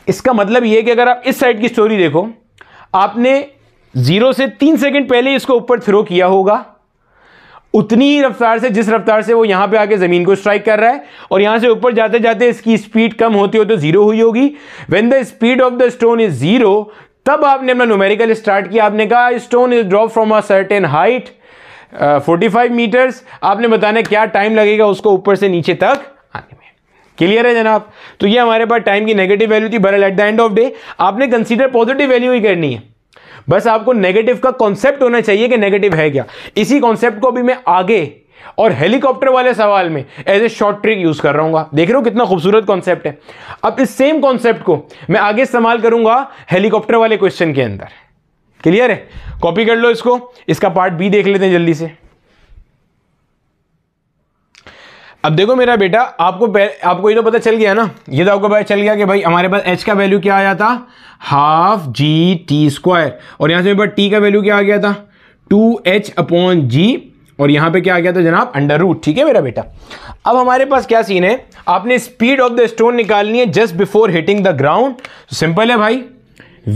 इसका मतलब ये कि अगर आप इस साइड की स्टोरी देखो आपने ज़ीरो से तीन सेकेंड पहले इसको ऊपर थ्रो किया होगा उतनी ही रफ्तार से जिस रफ्तार से वो यहां पे आके ज़मीन को स्ट्राइक कर रहा है और यहां से ऊपर जाते जाते इसकी स्पीड कम होती हो तो ज़ीरो हुई होगी when the speed of the stone is zero तब आपने अपना न्यूमेरिकल स्टार्ट किया आपने कहा stone is drop from a certain height forty five meters आपने बताना क्या टाइम लगेगा उसको ऊपर से नीचे तक आने में क्लियर है जनाब तो ये हमारे पास टाइम की नेगेटिव वैल्यू थी बरल at the end of day आपने कंसीडर पॉजिटिव वैल्यू ही करनी है बस आपको नेगेटिव का कॉन्सेप्ट होना चाहिए कि नेगेटिव है क्या इसी कॉन्सेप्ट को भी मैं आगे और हेलीकॉप्टर वाले सवाल में as a short trick use कर रहा हूँ देख रहे हो कितना खूबसूरत कॉन्सेप्ट है अब इस सेम कॉन्सेप्ट को मैं आगे इस्तेमाल करूंगा हेलीकॉप्टर वाले क्वेश्चन के अंदर क्लियर है कॉपी कर लो इसको इसका पार्ट बी देख लेते हैं जल्दी से अब देखो मेरा बेटा आपको आपको ये तो पता चल गया ना ये तो आपको पता चल गया कि भाई हमारे पास h का वैल्यू क्या आया था हाफ जी टी स्क्वायर और यहां से मेरे पास टी का वैल्यू क्या आ गया था टू एच अपॉन जी और यहां पे क्या आ गया था जनाब अंडर रूट ठीक है मेरा बेटा अब हमारे पास क्या सीन है आपने स्पीड ऑफ द स्टोन निकालनी है just before hitting the ground simple है भाई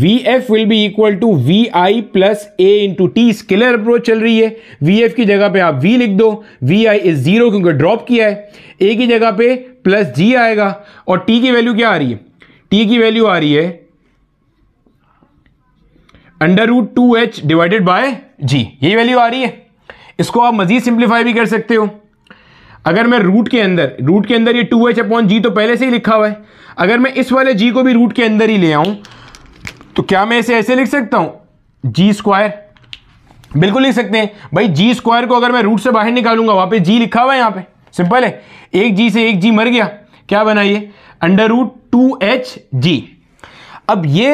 V F will be equal to v I plus A into t scalar approach चल रही है वी एफ की जगह पे आप वी लिख दो वी आई इज जीरो क्योंकि ड्रॉप किया है ए की जगह पे प्लस जी आएगा और टी की वैल्यू क्या आ रही है टी की वैल्यू आ रही है under root two H divided by g यही वैल्यू आ रही है इसको आप मजीद सिंप्लीफाई भी कर सकते हो अगर मैं रूट के अंदर रूट के अंदर ये टू एच अपॉन जी तो पहले से ही लिखा हुआ है अगर मैं इस वाले जी को भी रूट के अंदर ही ले आऊं तो क्या मैं इसे ऐसे लिख सकता हूं जी स्क्वायर बिल्कुल लिख सकते हैं भाई जी स्क्वायर को अगर मैं रूट से बाहर निकालूंगा वहां पर जी लिखा हुआ है यहां पर सिंपल है एक जी से एक जी मर गया क्या बनाइए under root two H g अब ये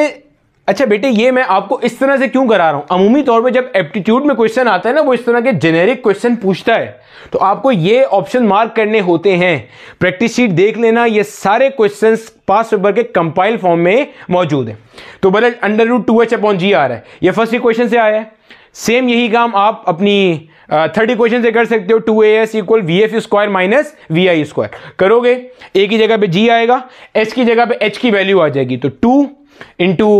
अच्छा बेटे ये मैं आपको इस तरह से क्यों करा रहा हूँ अमूमी तौर पे जब एप्टीट्यूड में क्वेश्चन आता है ना वो इस तरह के जेनेरिक क्वेश्चन पूछता है तो आपको ये ऑप्शन मार्क करने होते हैं प्रैक्टिस शीट देख लेना ये सारे क्वेश्चंस पास पेपर के कंपाइल फॉर्म में मौजूद हैं तो बोले under root two H upon g आ रहा है ये फर्स्ट क्वेश्चन से आया है सेम यही काम आप अपनी थर्टी क्वेश्चन से कर सकते हो two a s equal v f square minus v i square करोगे ए की जगह पे जी आएगा एच की जगह पे एच की वैल्यू आ जाएगी तो टू इंटू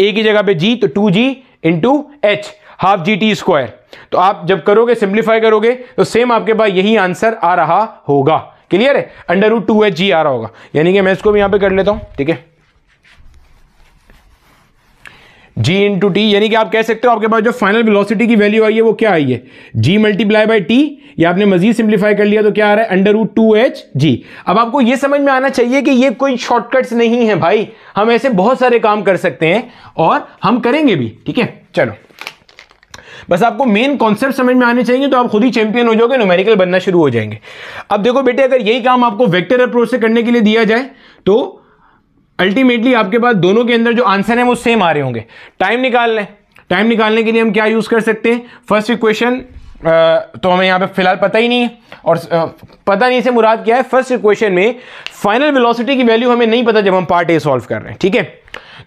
ए की जगह पे जी तो two g into h half G T square तो आप जब करोगे सिंप्लीफाई करोगे तो सेम आपके पास यही आंसर आ रहा होगा क्लियर है under root two H g आ रहा होगा यानी कि मैं इसको भी यहां पे कर लेता हूं ठीक है जी इंटू टी यानी कि आप कह सकते हो आपके पास जो फाइनल वेलोसिटी की वैल्यू आई है वो क्या आई है जी मल्टीप्लाई बाई टी या आपने मजीद सिंप्लीफाई कर लिया तो क्या आ रहा है under root two H g अब आपको ये समझ में आना चाहिए कि ये कोई शॉर्टकट्स नहीं है भाई हम ऐसे बहुत सारे काम कर सकते हैं और हम करेंगे भी ठीक है चलो बस आपको मेन कॉन्सेप्ट समझ में आने चाहिए तो आप खुद ही चैंपियन हो जाओगे न्यूमेरिकल बनना शुरू हो जाएंगे अब देखो बेटे अगर यही काम आपको वेक्टर अप्रोच से करने के लिए दिया जाए तो अल्टीमेटली आपके पास दोनों के अंदर जो आंसर है वो सेम आ रहे होंगे टाइम निकाल लें टाइम निकालने के लिए हम क्या यूज़ कर सकते हैं फर्स्ट इक्वेशन तो हमें यहाँ पे फिलहाल पता ही नहीं है और पता नहीं से मुराद क्या है फर्स्ट इक्वेशन में फाइनल वेलोसिटी की वैल्यू हमें नहीं पता जब हम पार्ट ए सॉल्व कर रहे हैं ठीक है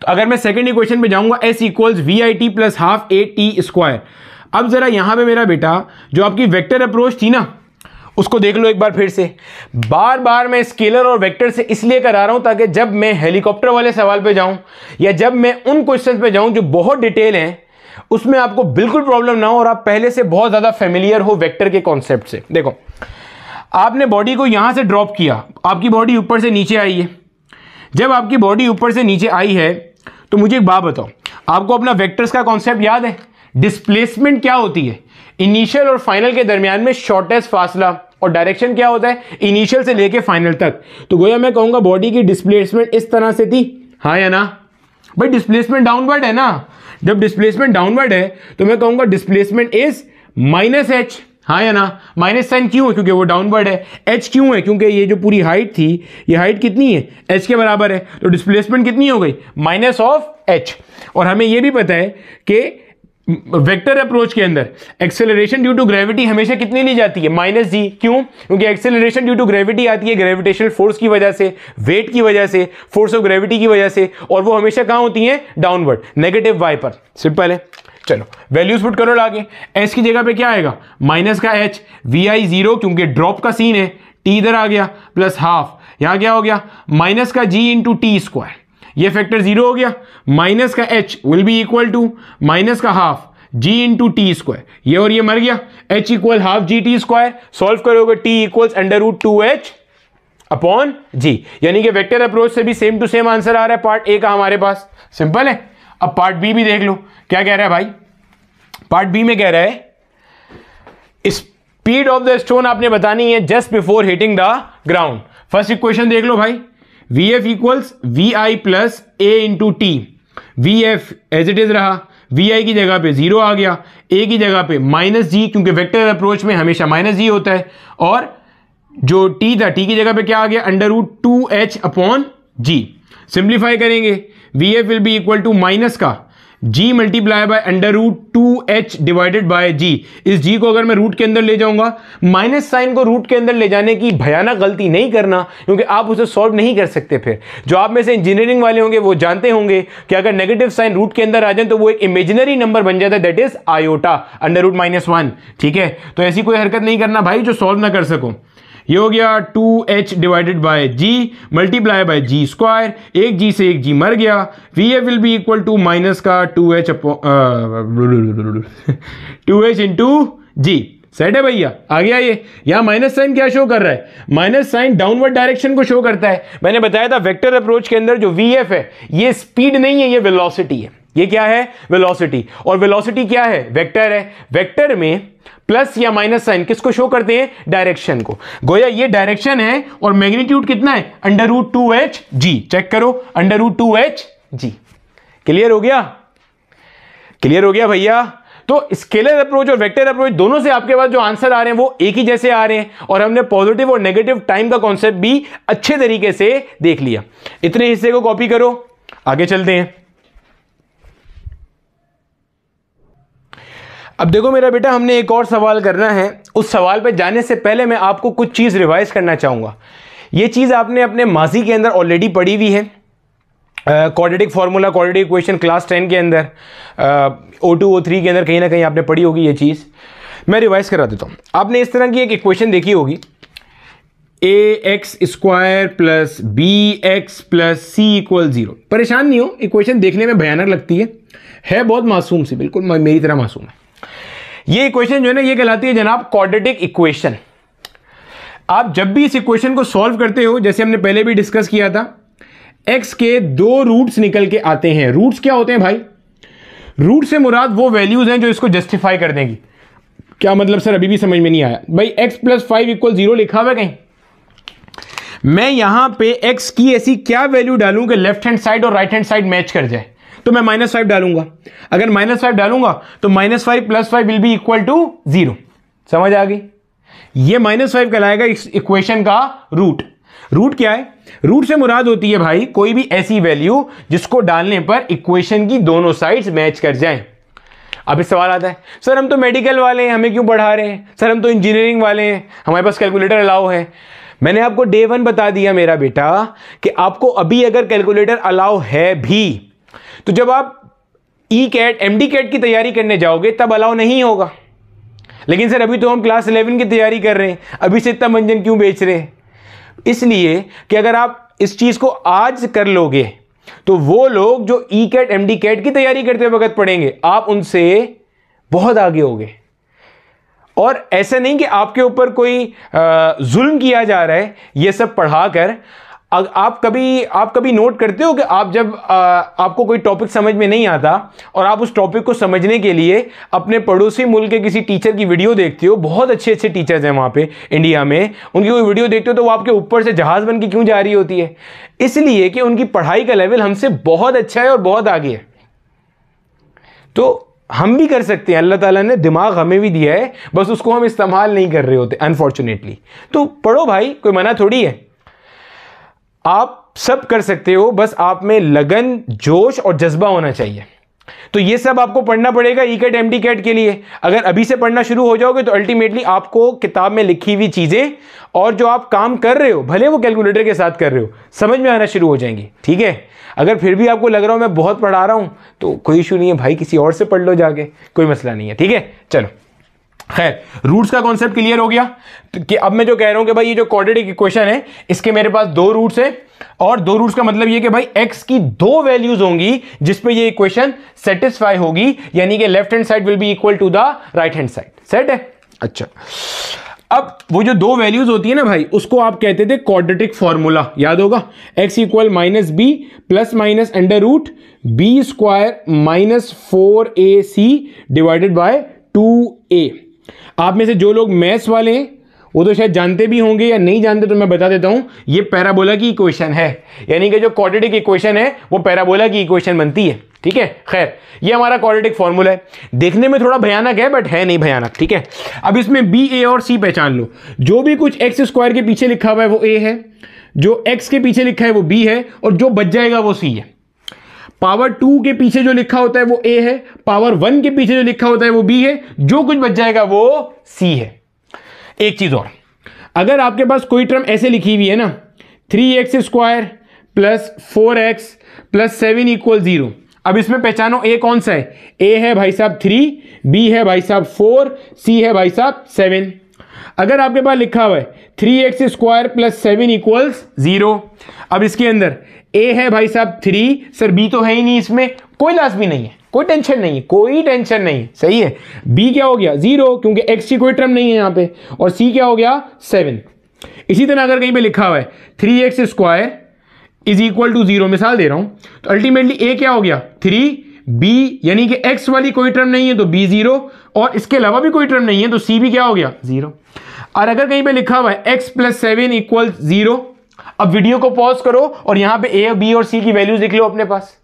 तो अगर मैं सेकंड इक्वेशन पे जाऊंगा s equals we I T plus half A T square अब ज़रा यहाँ पे मेरा बेटा जो आपकी वेक्टर अप्रोच थी ना उसको देख लो एक बार फिर से बार बार मैं स्केलर और वेक्टर से इसलिए करा रहा हूँ ताकि जब मैं हेलीकॉप्टर वाले सवाल पे जाऊँ या जब मैं उन क्वेश्चन पे जाऊँ जो बहुत डिटेल हैं उसमें आपको बिल्कुल प्रॉब्लम ना हो और आप पहले से बहुत ज़्यादा फेमिलियर हो वेक्टर के कॉन्सेप्ट से देखो आपने बॉडी को यहाँ से ड्रॉप किया आपकी बॉडी ऊपर से नीचे आई है जब आपकी बॉडी ऊपर से नीचे आई है तो मुझे एक बात बताओ आपको अपना वेक्टर्स का कॉन्सेप्ट याद है डिस्प्लेसमेंट क्या होती है इनिशियल और फाइनल के दरमियान में शॉर्टेस्ट फासला और डायरेक्शन क्या होता है इनिशियल से लेके फाइनल तक तो गोया मैं कहूंगा बॉडी की डिस्प्लेसमेंट इस तरह से थी हाँ या ना भाई डिस्प्लेसमेंट डाउनवर्ड है ना जब डिस्प्लेसमेंट डाउनवर्ड है तो मैं कहूंगा डिस्प्लेसमेंट इज माइनस एच हाँ या ना माइनस साइन क्यों है क्योंकि वो डाउनवर्ड है एच क्यों है क्योंकि ये जो पूरी हाइट थी ये हाइट कितनी है एच के बराबर है तो डिस्प्लेसमेंट कितनी हो गई माइनस ऑफ एच और हमें ये भी पता है कि वेक्टर अप्रोच के अंदर एक्सेलरेशन ड्यू टू ग्रेविटी हमेशा कितनी ली जाती है माइनस जी क्यों क्योंकि एक्सेलरेशन ड्यू टू ग्रेविटी आती है ग्रेविटेशनल फोर्स की वजह से वेट की वजह से फोर्स ऑफ ग्रेविटी की वजह से और वो हमेशा कहाँ होती है डाउनवर्ड नेगेटिव वाई पर सिंपल है चलो वैल्यूज पुट करो लागे एस की जगह पे क्या आएगा माइनस का एच वी आई जीरो क्योंकि ड्रॉप का सीन है टी इधर आ गया प्लस हाफ यहाँ क्या हो गया माइनस का जी इंटू टी स्क्वायर ये फैक्टर जीरो हो गया माइनस का h will be equal to minus का half g into t square ये और ये मर गया h equal half G T square solve करोगे t equal under root two H upon g यानी कि वेक्टर अप्रोच से भी सेम टू सेम आंसर आ रहा है पार्ट ए का हमारे पास सिंपल है अब पार्ट बी भी देख लो क्या कह रहा है भाई पार्ट बी में कह रहा है स्पीड ऑफ द स्टोन आपने बतानी है just before hitting the ground first equation देख लो भाई V F equals we I plus A into T V F as it is रहा वी आई की जगह पे जीरो आ गया ए की जगह पे माइनस जी क्योंकि वेक्टर अप्रोच में हमेशा माइनस जी होता है और जो टी था टी की जगह पे क्या आ गया under root two H upon G simplify करेंगे V F will be equal to minus का G multiply by under root two H divided by G इस जी को अगर मैं रूट के अंदर ले जाऊंगा माइनस साइन को रूट के अंदर ले जाने की भयानक गलती नहीं करना क्योंकि आप उसे सॉल्व नहीं कर सकते फिर जो आप में से इंजीनियरिंग वाले होंगे वो जानते होंगे कि अगर नेगेटिव साइन रूट के अंदर आ जाए तो वो एक इमेजिनरी नंबर बन जाता है that is iota under root minus one ठीक है तो ऐसी कोई हरकत नहीं करना भाई जो सॉल्व ना कर सको ये हो गया two H divided by G multiply by G square एक जी से एक जी मर गया V A will be equal to minus का two H two H into G set है भैया आ गया ये यहाँ माइनस साइन क्या शो कर रहा है माइनस साइन डाउनवर्ड डायरेक्शन को शो करता है मैंने बताया था वेक्टर अप्रोच के अंदर जो वी एफ है ये स्पीड नहीं है ये वेलोसिटी है ये क्या है वेलोसिटी और वेलोसिटी क्या है वेक्टर है वेक्टर में प्लस या माइनस साइन किसको शो करते हैं डायरेक्शन को गोया ये डायरेक्शन है और मैग्नीट्यूड कितना है under root two H G check करो under root two H G clear हो गया क्लियर हो गया भैया तो स्केलर अप्रोच और वेक्टर अप्रोच दोनों से आपके पास जो आंसर आ रहे हैं वो एक ही जैसे आ रहे हैं और हमने पॉजिटिव और नेगेटिव टाइम का कॉन्सेप्ट भी अच्छे तरीके से देख लिया इतने हिस्से को कॉपी करो आगे चलते हैं अब देखो मेरा बेटा हमने एक और सवाल करना है उस सवाल पे जाने से पहले मैं आपको कुछ चीज़ रिवाइज करना चाहूँगा ये चीज़ आपने अपने माजी के अंदर ऑलरेडी पढ़ी हुई है quadratic formula quadratic equation class ten के अंदर ओ टू ओ थ्री के अंदर कहीं ना कहीं आपने पढ़ी होगी ये चीज़ मैं रिवाइज करा देता हूँ आपने इस तरह की एक इक्वेशन देखी होगी A X square plus B X plus C equal zero परेशान नहीं हो इक्वेशन देखने में भयानक लगती है है बहुत मासूम सी बिल्कुल मेरी तरह मासूम है ये इक्वेशन जो है ना ये कहलाती है जनाब क्वाड्रेटिक इक्वेशन आप जब भी इस इक्वेशन को सॉल्व करते हो जैसे हमने पहले भी डिस्कस किया था एक्स के दो रूट्स निकल के आते हैं रूट्स क्या होते हैं भाई रूट से मुराद वो वैल्यूज हैं जो इसको जस्टिफाई कर देंगी क्या मतलब सर अभी भी समझ में नहीं आया भाई X plus five equal zero लिखा हुआ कहीं मैं यहां पे एक्स की ऐसी क्या वैल्यू डालूं कि लेफ्ट हैंड साइड और राइट हैंड साइड मैच कर जाए तो मैं माइनस फाइव डालूंगा अगर माइनस फाइव डालूंगा तो minus five plus five will be equal to zero समझ आ गई ये माइनस फाइव कहलाएगा इस इक्वेशन का रूट रूट क्या है रूट से मुराद होती है भाई कोई भी ऐसी वैल्यू जिसको डालने पर इक्वेशन की दोनों साइड मैच कर जाए अब इस सवाल आता है सर हम तो मेडिकल वाले हैं हमें क्यों पढ़ा रहे हैं सर हम तो इंजीनियरिंग वाले हैं हमारे पास कैलकुलेटर अलाउ है मैंने आपको डे वन बता दिया मेरा बेटा कि आपको अभी अगर कैलकुलेटर अलाउ है भी तो जब आप E CAT M D CAT की तैयारी करने जाओगे तब अलाउ नहीं होगा लेकिन सर अभी तो हम क्लास इलेवन की तैयारी कर रहे हैं अभी से इतना मंजन क्यों बेच रहे हैं इसलिए कि अगर आप इस चीज़ को आज कर लोगे तो वो लोग जो E CAT M D CAT की तैयारी करते वक्त पढ़ेंगे आप उनसे बहुत आगे होगे और ऐसा नहीं कि आपके ऊपर कोई जुल्म किया जा रहा है ये सब पढ़ाकर आप कभी आप कभी नोट करते हो कि आप जब आ, आपको कोई टॉपिक समझ में नहीं आता और आप उस टॉपिक को समझने के लिए अपने पड़ोसी मुल्क के किसी टीचर की वीडियो देखते हो बहुत अच्छे अच्छे टीचर्स हैं वहाँ पे इंडिया में उनकी कोई वीडियो देखते हो तो वो आपके ऊपर से जहाज़ बन के क्यों जा रही होती है इसलिए कि उनकी पढ़ाई का लेवल हमसे बहुत अच्छा है और बहुत आगे है तो हम भी कर सकते हैं अल्लाह ताला ने दिमाग हमें भी दिया है बस उसको हम इस्तेमाल नहीं कर रहे होते अनफॉर्चुनेटली तो पढ़ो भाई कोई मना थोड़ी है आप सब कर सकते हो बस आप में लगन जोश और जज्बा होना चाहिए तो ये सब आपको पढ़ना पड़ेगा E CAT M D CAT के लिए अगर अभी से पढ़ना शुरू हो जाओगे तो अल्टीमेटली आपको किताब में लिखी हुई चीज़ें और जो आप काम कर रहे हो भले वो कैलकुलेटर के साथ कर रहे हो समझ में आना शुरू हो जाएंगी ठीक है अगर फिर भी आपको लग रहा हो मैं बहुत पढ़ा रहा हूँ तो कोई इशू नहीं है भाई किसी और से पढ़ लो जाके कोई मसला नहीं है ठीक है चलो खैर रूट्स का कॉन्सेप्ट क्लियर हो गया कि अब मैं जो कह रहा हूं कि भाई ये जो क्वाड्रेटिक इक्वेशन है इसके मेरे पास दो रूट्स हैं और दो रूट्स का मतलब ये कि भाई एक्स की दो वैल्यूज होंगी पे ये इक्वेशन सेटिस्फाई होगी यानी कि left hand side will be equal to the right hand side set है अच्छा अब वो जो दो वैल्यूज होती है ना भाई उसको आप कहते थे क्वाड्रेटिक फॉर्मूला याद होगा X equal minus B plus minus under root B square minus four A C divided by two A आप में से जो लोग मैथ्स वाले हैं वो तो शायद जानते भी होंगे या नहीं जानते तो मैं बता देता हूं ये पैराबोला की इक्वेशन है यानी कि जो क्वाड्रेटिक इक्वेशन है वो पैराबोला की इक्वेशन बनती है ठीक है खैर ये हमारा क्वाड्रेटिक फॉर्मूला है देखने में थोड़ा भयानक है बट है नहीं भयानक ठीक है अब इसमें बी ए और सी पहचान लो जो भी कुछ एक्स स्क्वायर के पीछे लिखा हुआ है वो ए है जो एक्स के पीछे लिखा है वो बी है और जो बच जाएगा वो सी है पावर टू के पीछे जो लिखा होता है वो ए है पावर वन के पीछे जो लिखा होता है वो बी है जो कुछ बच जाएगा वो सी है एक चीज़ और अगर आपके पास कोई टर्म ऐसे लिखी हुई है ना three X square plus four X plus seven equal zero अब इसमें पहचानो ए कौन सा है ए है भाई साहब थ्री बी है भाई साहब फोर सी है भाई साहब सेवन अगर आपके पास लिखा हुआ है three X square plus seven equals zero अब इसके अंदर ए है भाई साहब थ्री सर बी तो है ही नहीं इसमें कोई लाजमी नहीं है कोई टेंशन नहीं है कोई टेंशन नहीं है सही है बी क्या हो गया जीरो क्योंकि एक्स की कोई टर्म नहीं है यहां पे और सी क्या हो गया सेवन इसी तरह अगर कहीं पे लिखा हुआ है three X square is equal to zero मिसाल दे रहा हूं तो अल्टीमेटली ए क्या हो गया थ्री बी यानी कि एक्स वाली कोई टर्म नहीं है तो बी जीरो और इसके अलावा भी कोई टर्म नहीं है तो सी भी क्या हो गया जीरो और अगर कहीं पर लिखा हुआ है X plus seven equal zero अब वीडियो को पॉज करो और यहां पे ए बी और सी की वैल्यूज लिख लो अपने पास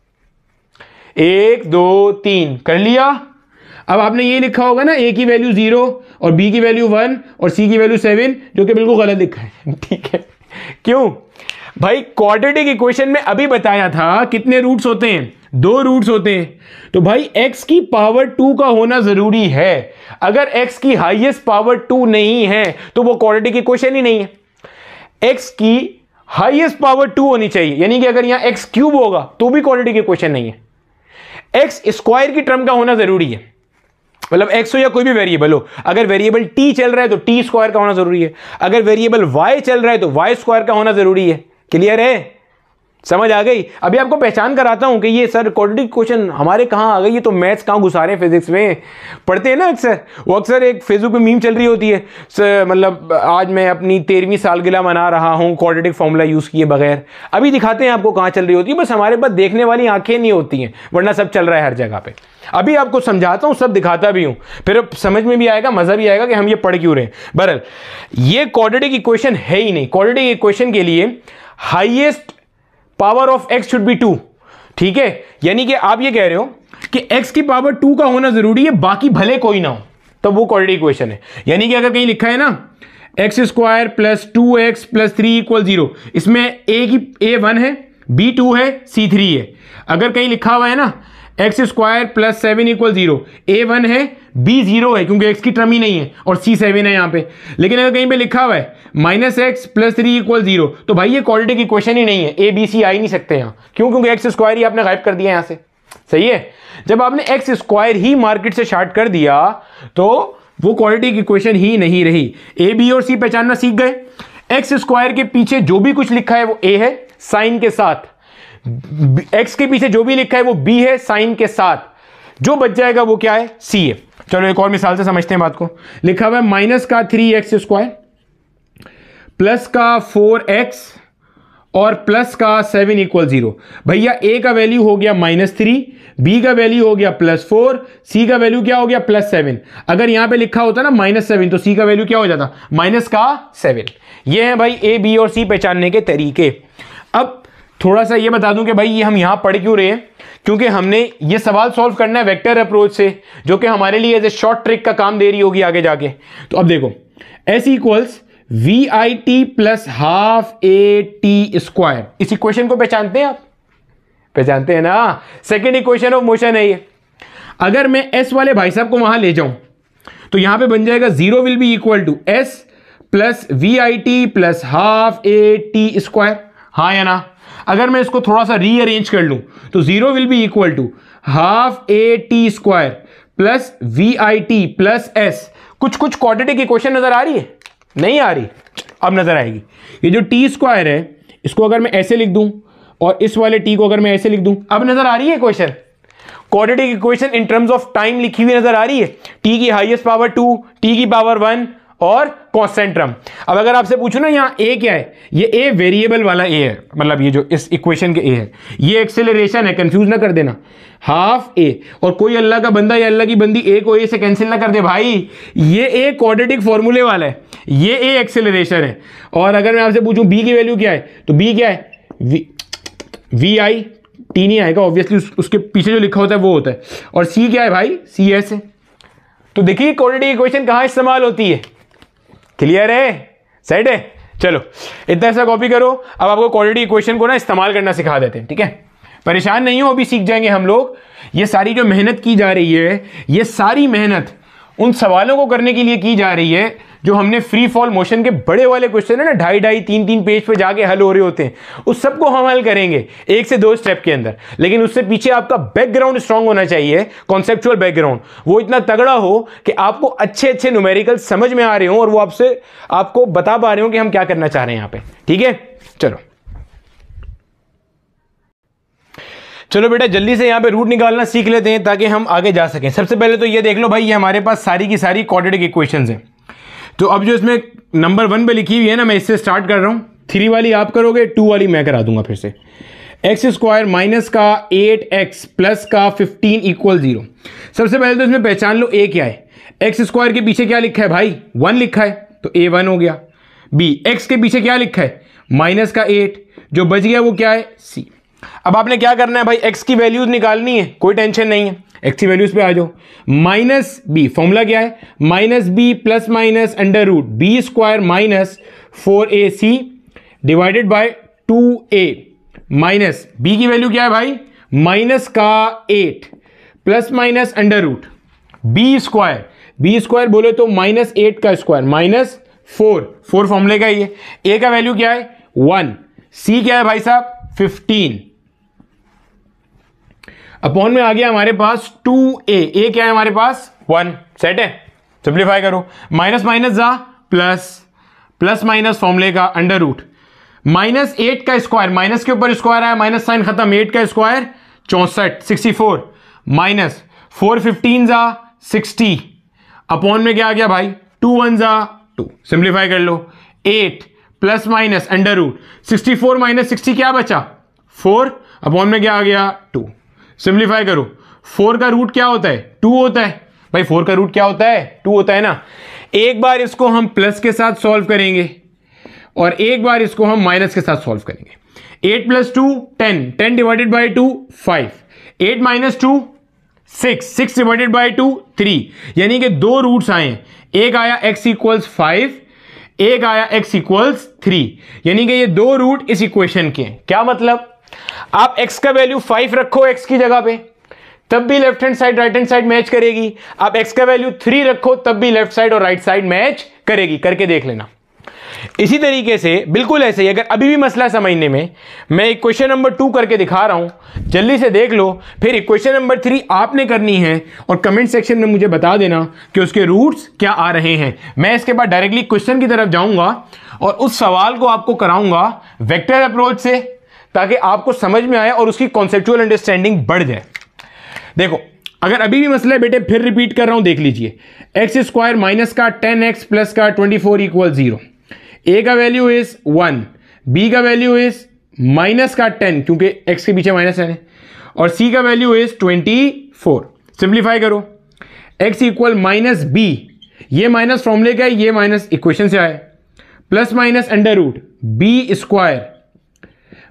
एक दो तीन कर लिया अब आपने ये लिखा होगा ना ए की वैल्यू जीरो और बी की वैल्यू वन और सी की वैल्यू सेवन जो कि बिल्कुल गलत लिखा है ठीक है क्यों भाई क्वाड्रेटिक इक्वेशन में अभी बताया था कितने रूट्स होते हैं दो रूट्स होते हैं तो भाई x की पावर टू का होना जरूरी है अगर x की हाईएस्ट पावर टू नहीं है तो वो क्वाड्रेटिक इक्वेशन ही नहीं है x की हाईएस्ट पावर टू होनी चाहिए यानी कि अगर यहां एक्स क्यूब होगा तो भी क्वालिटी के क्वेश्चन नहीं है एक्स स्क्वायर की टर्म का होना जरूरी है मतलब एक्स हो या कोई भी वेरिएबल हो अगर वेरिएबल टी चल रहा है तो टी स्क्वायर का होना जरूरी है अगर वेरिएबल वाई चल रहा है तो वाई स्क्वायर का होना जरूरी है क्लियर है समझ आ गई अभी आपको पहचान कराता हूं कि ये सर क्वाड्रेटिक क्वेश्चन हमारे कहाँ आ गई ये तो मैथ्स कहाँ घुसा रहे हैं फिजिक्स में पढ़ते हैं ना अक्सर वो अक्सर एक फेसबुक पे मीम चल रही होती है सर मतलब आज मैं अपनी तेरहवीं गिला मना रहा हूँ क्वाड्रेटिक फॉर्मूला यूज़ किए बगैर अभी दिखाते हैं आपको कहाँ चल रही होती है बस हमारे पास देखने वाली आंखें नहीं होती हैं वरना सब चल रहा है हर जगह पर अभी आपको समझाता हूँ सब दिखाता भी हूँ फिर समझ में भी आएगा मज़ा भी आएगा कि हम ये पढ़ क्यों रहे हैं बहरल ये क्वाड्रेटिक इक्वेशन है ही नहीं क्वाड्रेटिक इक्वेशन के लिए highest power of X should be two ठीक है यानी कि आप ये कह रहे हो कि एक्स की पावर टू का होना जरूरी है बाकी भले कोई ना हो तो वो क्वालिटी इक्वेशन है यानी कि अगर कहीं लिखा है ना X square plus two X plus three equal zero इसमें ए की ए वन है बी टू है सी थ्री है अगर कहीं लिखा हुआ है ना X square plus seven equal zero A one है बी जीरो है क्योंकि एक्स की टर्म ही नहीं है और सी सेवन है यहाँ पे लेकिन अगर कहीं पे लिखा हुआ है minus X plus three equal zero तो भाई ये क्वालिटी की क्वेश्चन ही नहीं है ए बी सी आ ही नहीं सकते यहाँ क्यों क्योंकि एक्स स्क्वायर ही आपने गायब कर दिया यहां से सही है जब आपने एक्स स्क्वायर ही मार्केट से शार्ट कर दिया तो वो क्वालिटी की क्वेश्चन ही नहीं रही ए बी और सी पहचानना सीख गए एक्स स्क्वायर के पीछे जो भी कुछ लिखा है वो ए है साइन के साथ एक्स के पीछे जो भी लिखा है वो बी है साइन के साथ जो बच जाएगा वो क्या है सी है चलो एक और मिसाल से समझते हैं बात को लिखा हुआ है माइनस का थ्री एक्स स्क्वायर प्लस का फोर एक्स और प्लस का सेवन इक्वल जीरो भैया ए का वैल्यू हो गया माइनस थ्री बी का वैल्यू हो गया प्लस फोर सी का वैल्यू क्या हो गया प्लस सेवन अगर यहां पे लिखा होता ना माइनस सेवन तो सी का वैल्यू क्या हो जाता माइनस का सेवन ये है भाई ए बी और सी पहचानने के तरीके अब थोड़ा सा ये बता दूं कि भाई ये हम यहाँ पढ़ क्यों रहे हैं क्योंकि हमने ये सवाल सॉल्व करना है वेक्टर अप्रोच से जो कि हमारे लिए एज ए शॉर्ट ट्रिक का काम दे रही होगी आगे जाके तो अब देखो S equals we I T plus half A T square इस इक्वेशन को पहचानते हैं आप पहचानते हैं ना सेकेंड इक्वेशन ऑफ मोशन है ये अगर मैं एस वाले भाई साहब को वहां ले जाऊं तो यहां पे बन जाएगा zero will be equal to S plus V I T plus half A T square हाँ या ना अगर मैं इसको थोड़ा सा रीअरेंज कर लूँ तो zero will be equal to half A T square plus V I T plus S कुछ कुछ की क्वेश्चन नज़र आ रही है नहीं आ रही अब नज़र आएगी ये जो टी स्क्वायर है इसको अगर मैं ऐसे लिख दूं और इस वाले टी को अगर मैं ऐसे लिख दूं अब नज़र आ रही है क्वेश्चन की equation in terms of time लिखी हुई नज़र आ रही है टी की हाईएस्ट पावर टू टी की पावर वन और कॉन्सेंट्रम अब अगर आपसे पूछू ना यहाँ ए क्या है ये ए वेरिएबल वाला ए है मतलब ये जो इस इक्वेशन के ए है ये एक्सेलरेशन है कंफ्यूज ना कर देना हाफ ए और कोई अल्लाह का बंदा या अल्लाह की बंदी ए को ए से कैंसिल ना कर दे भाई ये ए क्वाड्रेटिक फॉर्मूले वाला है ये ए एक्सेलरेशन है और अगर मैं आपसे पूछूं बी की वैल्यू क्या है तो बी क्या है वी, वी आई टी नहीं आएगा ऑब्वियसली उस, उसके पीछे जो लिखा होता है वो होता है और सी क्या है भाई सी एस है तो देखिए क्वाड्रेटिक इक्वेशन कहाँ इस्तेमाल होती है क्लियर है सेट है चलो इतना सा कॉपी करो अब आपको क्वालिटी इक्वेशन को ना इस्तेमाल करना सिखा देते हैं ठीक है परेशान नहीं हो अभी सीख जाएंगे हम लोग ये सारी जो मेहनत की जा रही है ये सारी मेहनत उन सवालों को करने के लिए की जा रही है जो हमने फ्री फॉल मोशन के बड़े वाले क्वेश्चन है ना ढाई ढाई तीन तीन पेज पे जाके हल हो रहे होते हैं उस सबको हम हल करेंगे एक से दो स्टेप के अंदर लेकिन उससे पीछे आपका बैकग्राउंड स्ट्रांग होना चाहिए कॉन्सेप्चुअल बैकग्राउंड वो इतना तगड़ा हो कि आपको अच्छे अच्छे न्यूमेरिकल समझ में आ रहे हो और वो आपसे आपको बता पा रहे हो कि हम क्या करना चाह रहे हैं यहाँ पे ठीक है चलो चलो बेटा जल्दी से यहाँ पे रूट निकालना सीख लेते हैं ताकि हम आगे जा सकें सबसे पहले तो ये देख लो भाई ये हमारे पास सारी की सारी क्वाड्रेटिक इक्वेशंस हैं तो अब जो इसमें नंबर वन पे लिखी हुई है ना मैं इससे स्टार्ट कर रहा हूँ थ्री वाली आप करोगे टू वाली मैं करा दूंगा फिर से एक्स स्क्वायर माइनस का एट एक्स प्लस का फिफ्टीन इक्वल जीरो सबसे पहले तो इसमें पहचान लो ए क्या है एक्स स्क्वायर के पीछे क्या लिखा है भाई वन लिखा है तो ए वन हो गया बी एक्स के पीछे क्या लिखा है माइनस का एट जो बच गया वो क्या है सी अब आपने क्या करना है भाई एक्स की वैल्यूज निकालनी है कोई टेंशन नहीं है एक्सी वैल्यूज पे आ जाओ माइनस बी फॉर्मूला क्या है minus B plus minus under root B square minus four A C divided by two A minus B की वैल्यू क्या है भाई माइनस का eight plus minus under root B square B square बोले तो minus eight का square minus four four फॉर्मूले का ही है ए का वैल्यू क्या है वन सी क्या है भाई साहब फिफ्टीन अपॉन में आ गया हमारे पास टू ए ए क्या है हमारे पास वन सेट है सिंप्लीफाई करो माइनस माइनस जा प्लस प्लस माइनस फॉर्मूले का अंडर रूट माइनस एट का स्क्वायर माइनस के ऊपर स्क्वायर आया माइनस साइन खत्म एट का स्क्वायर चौसठ sixty four minus four fifteen जा सिक्सटी अपॉन में क्या आ गया भाई टू वन जा टू सिंप्लीफाई कर लो eight plus minus under root sixty four minus sixty क्या बचा फोर अपॉन में क्या आ गया टू सिंप्लीफाई करो फोर का रूट क्या होता है टू होता है भाई फोर का रूट क्या होता है टू होता है ना एक बार इसको हम प्लस के साथ सॉल्व करेंगे और एक बार इसको हम माइनस के साथ सॉल्व करेंगे eight plus two ten ten divided by two five eight minus two six six divided by two three यानी कि दो रूट्स आए हैं एक आया एक्स इक्वल्स फाइव एक आया एक्स इक्वल्स थ्री यानी कि ये दो रूट इस इक्वेशन के हैं क्या मतलब आप x का वैल्यू 5 रखो x की जगह पे तब भी left hand side right hand side match करेगी आप x का वैल्यू 3 रखो तब भी लेफ्ट साइड और राइट साइड मैच करेगी करके देख लेना इसी तरीके से बिल्कुल ऐसे ही अगर अभी भी मसला समझने में मैं इक्वेशन क्वेश्चन नंबर टू करके दिखा रहा हूं जल्दी से देख लो फिर इक्वेशन क्वेश्चन नंबर थ्री आपने करनी है और कमेंट सेक्शन में मुझे बता देना कि उसके रूट्स क्या आ रहे हैं मैं इसके बाद डायरेक्टली क्वेश्चन की तरफ जाऊंगा और उस सवाल को आपको कराऊंगा वेक्टर अप्रोच से ताकि आपको समझ में आए और उसकी कॉन्सेप्चुअल अंडरस्टैंडिंग बढ़ जाए देखो अगर अभी भी मसला है बेटे फिर रिपीट कर रहा हूं देख लीजिए एक्स स्क्वायर माइनस का टेन एक्स प्लस का twenty four equal zero A का वैल्यू इज वन बी का वैल्यू इज माइनस का टेन क्योंकि एक्स के पीछे माइनस टेन है और सी का value is twenty four simplify करो एक्स इक्वल माइनस बी ये माइनस फॉर्मूले का है ये माइनस इक्वेशन से आए plus minus under root B square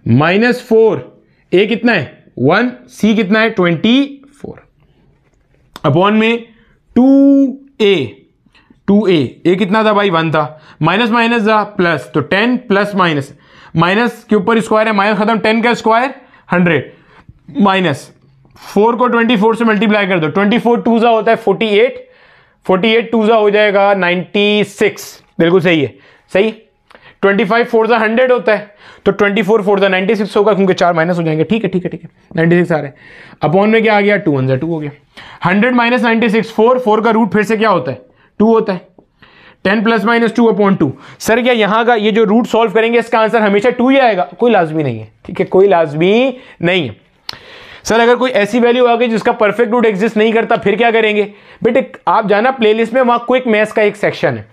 minus four A कितना है वन सी कितना है ट्वेंटी फोर अपॉन में टू ए टू ए ए कितना था भाई वन था माइनस माइनस था प्लस तो टेन प्लस माइनस माइनस के ऊपर स्क्वायर है माइनस खत्म टेन का स्क्वायर हंड्रेड माइनस फोर को ट्वेंटी फोर से मल्टीप्लाई कर दो ट्वेंटी फोर टू ज़ा होता है forty eight forty eight two ज़ा हो जाएगा नाइन्टी सिक्स बिल्कुल सही है सही ट्वेंटी फाइव फोर ज़ा हंड्रेड होता है तो ट्वेंटी फोर फोर ज़ा नाइन्टी सिक्स होगा क्योंकि चार माइनस हो जाएंगे ठीक है ठीक है ठीक है नाइन्टी सिक्स आ रहे हैं अपॉन में क्या आ गया टू वन ज़ा टू हो गया hundred minus ninety six four four का रूट फिर से क्या होता है टू होता है ten plus minus two upon two sir क्या यहाँ का ये जो रूट सॉल्व करेंगे इसका आंसर हमेशा टू ही आएगा कोई लाजमी नहीं है ठीक है कोई लाजमी नहीं है सर अगर कोई ऐसी वैल्यू आ गई जिसका परफेक्ट रूट एग्जिस्ट नहीं करता फिर क्या करेंगे बेटे आप जाना प्लेलिस्ट में वहाँ क्विक मैथ्स का एक सेक्शन है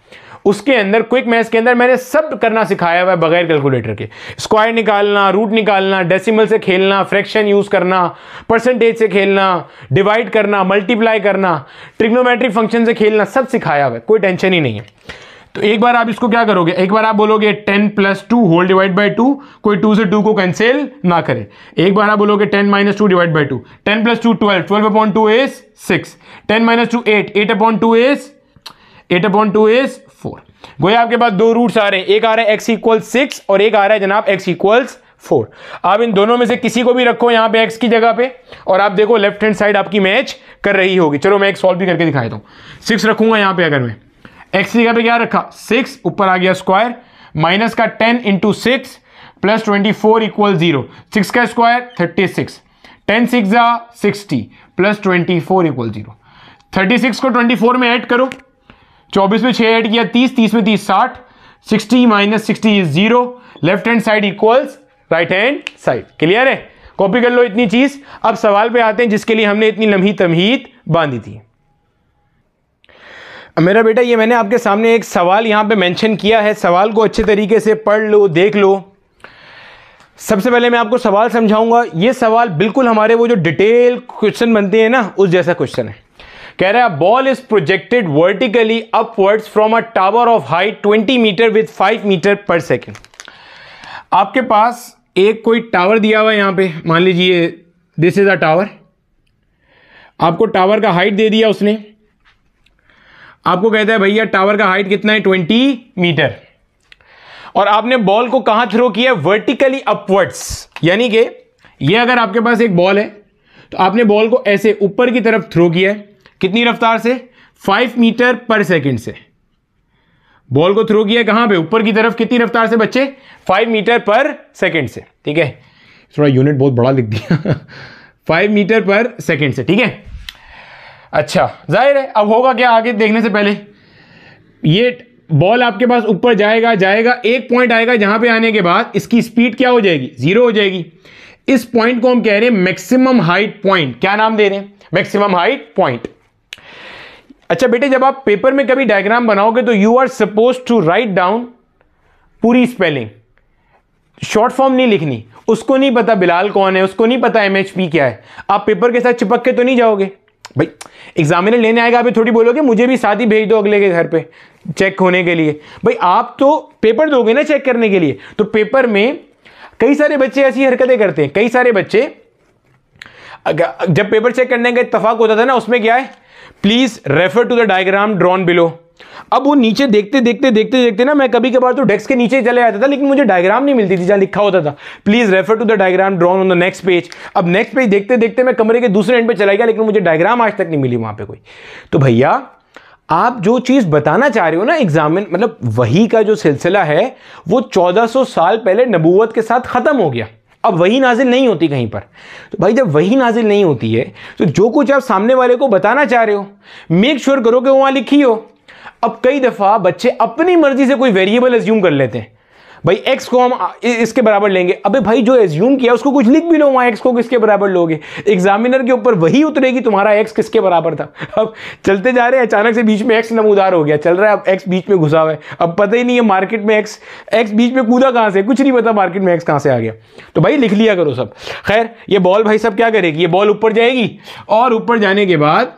उसके अंदर क्विक मैथ्स के अंदर मैंने सब करना सिखाया हुआ है बगैर कैलकुलेटर के स्क्वायर निकालना रूट निकालना डेसिमल से खेलना फ्रैक्शन यूज़ करना परसेंटेज से खेलना डिवाइड करना मल्टीप्लाई करना ट्रिग्नोमेट्रिक फंक्शन से खेलना सब सिखाया हुआ है कोई टेंशन ही नहीं है तो एक बार आप इसको क्या करोगे एक बार आप बोलोगे ten plus two whole divide by two कोई टू से टू को कैंसिल ना करे एक बार आप बोलोगे ten minus two divide by two ten plus two twelve twelve upon two as six ten minus two eight eight upon two as eight upon two is four गोया आपके पास दो रूट्स आ रहे हैं एक आ रहा है एक्स इक्वल सिक्स और एक आ रहा है जनाब एक्स इक्वल्स फोर आप इन दोनों में से किसी को भी रखो यहां पे एक्स की जगह पे और आप देखो लेफ्ट हैंड साइड आपकी मैच कर रही होगी चलो मैं एक सॉल्व भी करके दिखाई देता सिक्स रखूंगा यहाँ पे अगर मैं एक्स की जगह पे क्या रखा सिक्स ऊपर आ गया स्क्वायर माइनस का ten into six plus twenty four equal zero six का square thirty six ten six जा sixty plus twenty four equal zero thirty six को ट्वेंटी फोर में ऐड करो चौबीस में छः ऐड किया तीस तीस में तीस साठ sixty minus sixty is zero left hand side equals right hand side clear है कॉपी कर लो इतनी चीज अब सवाल पे आते हैं जिसके लिए हमने इतनी लम्ही तमहीद बांधी थी मेरा बेटा ये मैंने आपके सामने एक सवाल यहाँ पे मेंशन किया है सवाल को अच्छे तरीके से पढ़ लो देख लो सबसे पहले मैं आपको सवाल समझाऊंगा ये सवाल बिल्कुल हमारे वो जो डिटेल क्वेश्चन बनते हैं ना उस जैसा क्वेश्चन है कह रहा है ball is projected vertically upwards from a tower of height 20 metre with 5 metre per second आपके पास एक कोई टावर दिया हुआ है यहां पे मान लीजिए दिस इज अ टावर आपको टावर का हाइट दे दिया उसने आपको कहता है भैया टावर का हाइट कितना है ट्वेंटी मीटर और आपने बॉल को कहाँ थ्रो किया है वर्टिकली अपवर्ड्स यानी कि ये अगर आपके पास एक बॉल है तो आपने बॉल को ऐसे ऊपर की तरफ थ्रो किया है कितनी रफ्तार से फाइव मीटर पर सेकेंड से बॉल को थ्रो किया कहां पे ऊपर की तरफ कितनी रफ्तार से बच्चे फाइव मीटर पर सेकेंड से ठीक है थोड़ा यूनिट बहुत बड़ा लिख दिया फाइव मीटर पर सेकेंड से ठीक है अच्छा जाहिर है अब होगा क्या आगे देखने से पहले ये बॉल आपके पास ऊपर जाएगा जाएगा एक पॉइंट आएगा जहां पे आने के बाद इसकी स्पीड क्या हो जाएगी जीरो हो जाएगी इस पॉइंट को हम कह रहे हैं मैक्सिमम हाइट पॉइंट क्या नाम दे रहे हैं मैक्सिमम हाइट पॉइंट अच्छा बेटे जब आप पेपर में कभी डायग्राम बनाओगे तो you are suppose to write down पूरी स्पेलिंग शॉर्ट फॉर्म नहीं लिखनी उसको नहीं पता बिलाल कौन है उसको नहीं पता एमएचपी क्या है आप पेपर के साथ चिपक के तो नहीं जाओगे भाई एग्जामिनर लेने आएगा आप थोड़ी बोलोगे मुझे भी साथ ही भेज दो अगले के घर पे चेक होने के लिए भाई आप तो पेपर दोगे ना चेक करने के लिए तो पेपर में कई सारे बच्चे ऐसी हरकतें करते हैं कई सारे बच्चे जब पेपर चेक करने का इतफाक होता था ना उसमें क्या है please refer to the diagram drawn below अब वो नीचे देखते देखते देखते देखते ना मैं कभी कभार तो डेस्क के नीचे चले जाता था लेकिन मुझे डायग्राम नहीं मिलती थी जहाँ लिखा होता था please refer to the diagram drawn on the next page अब नेक्स्ट पेज देखते देखते मैं कमरे के दूसरे एंड पे चला गया लेकिन मुझे डायग्राम आज तक नहीं मिली वहां पर कोई तो भैया आप जो चीज़ बताना चाह रहे हो ना एग्जामिन मतलब वही का जो सिलसिला है वो चौदह साल पहले नबूवत के साथ ख़त्म हो गया अब वही नाजिल नहीं होती कहीं पर तो भाई जब वही नाजिल नहीं होती है तो जो कुछ आप सामने वाले को बताना चाह रहे हो मेक श्योर करो कि वहां लिखी हो अब कई दफ़ा बच्चे अपनी मर्ज़ी से कोई वेरिएबल एज्यूम कर लेते हैं भाई एक्स को हम इसके बराबर लेंगे अबे भाई जो एज्यूम किया उसको कुछ लिख भी लो वहाँ एक्स को किसके बराबर लोगे एग्जामिनर के ऊपर वही उतरेगी तुम्हारा एक्स किसके बराबर था अब चलते जा रहे हैं अचानक से बीच में एक्स नमूदार हो गया चल रहा है अब एक्स बीच में घुसा हुआ है अब पता ही नहीं है मार्केट में एक्स एक्स बीच में कूदा कहाँ से कुछ नहीं पता मार्केट में एक्स कहाँ से आ गया तो भाई लिख लिया करो सब खैर ये बॉल भाई सब क्या करेगी ये बॉल ऊपर जाएगी और ऊपर जाने के बाद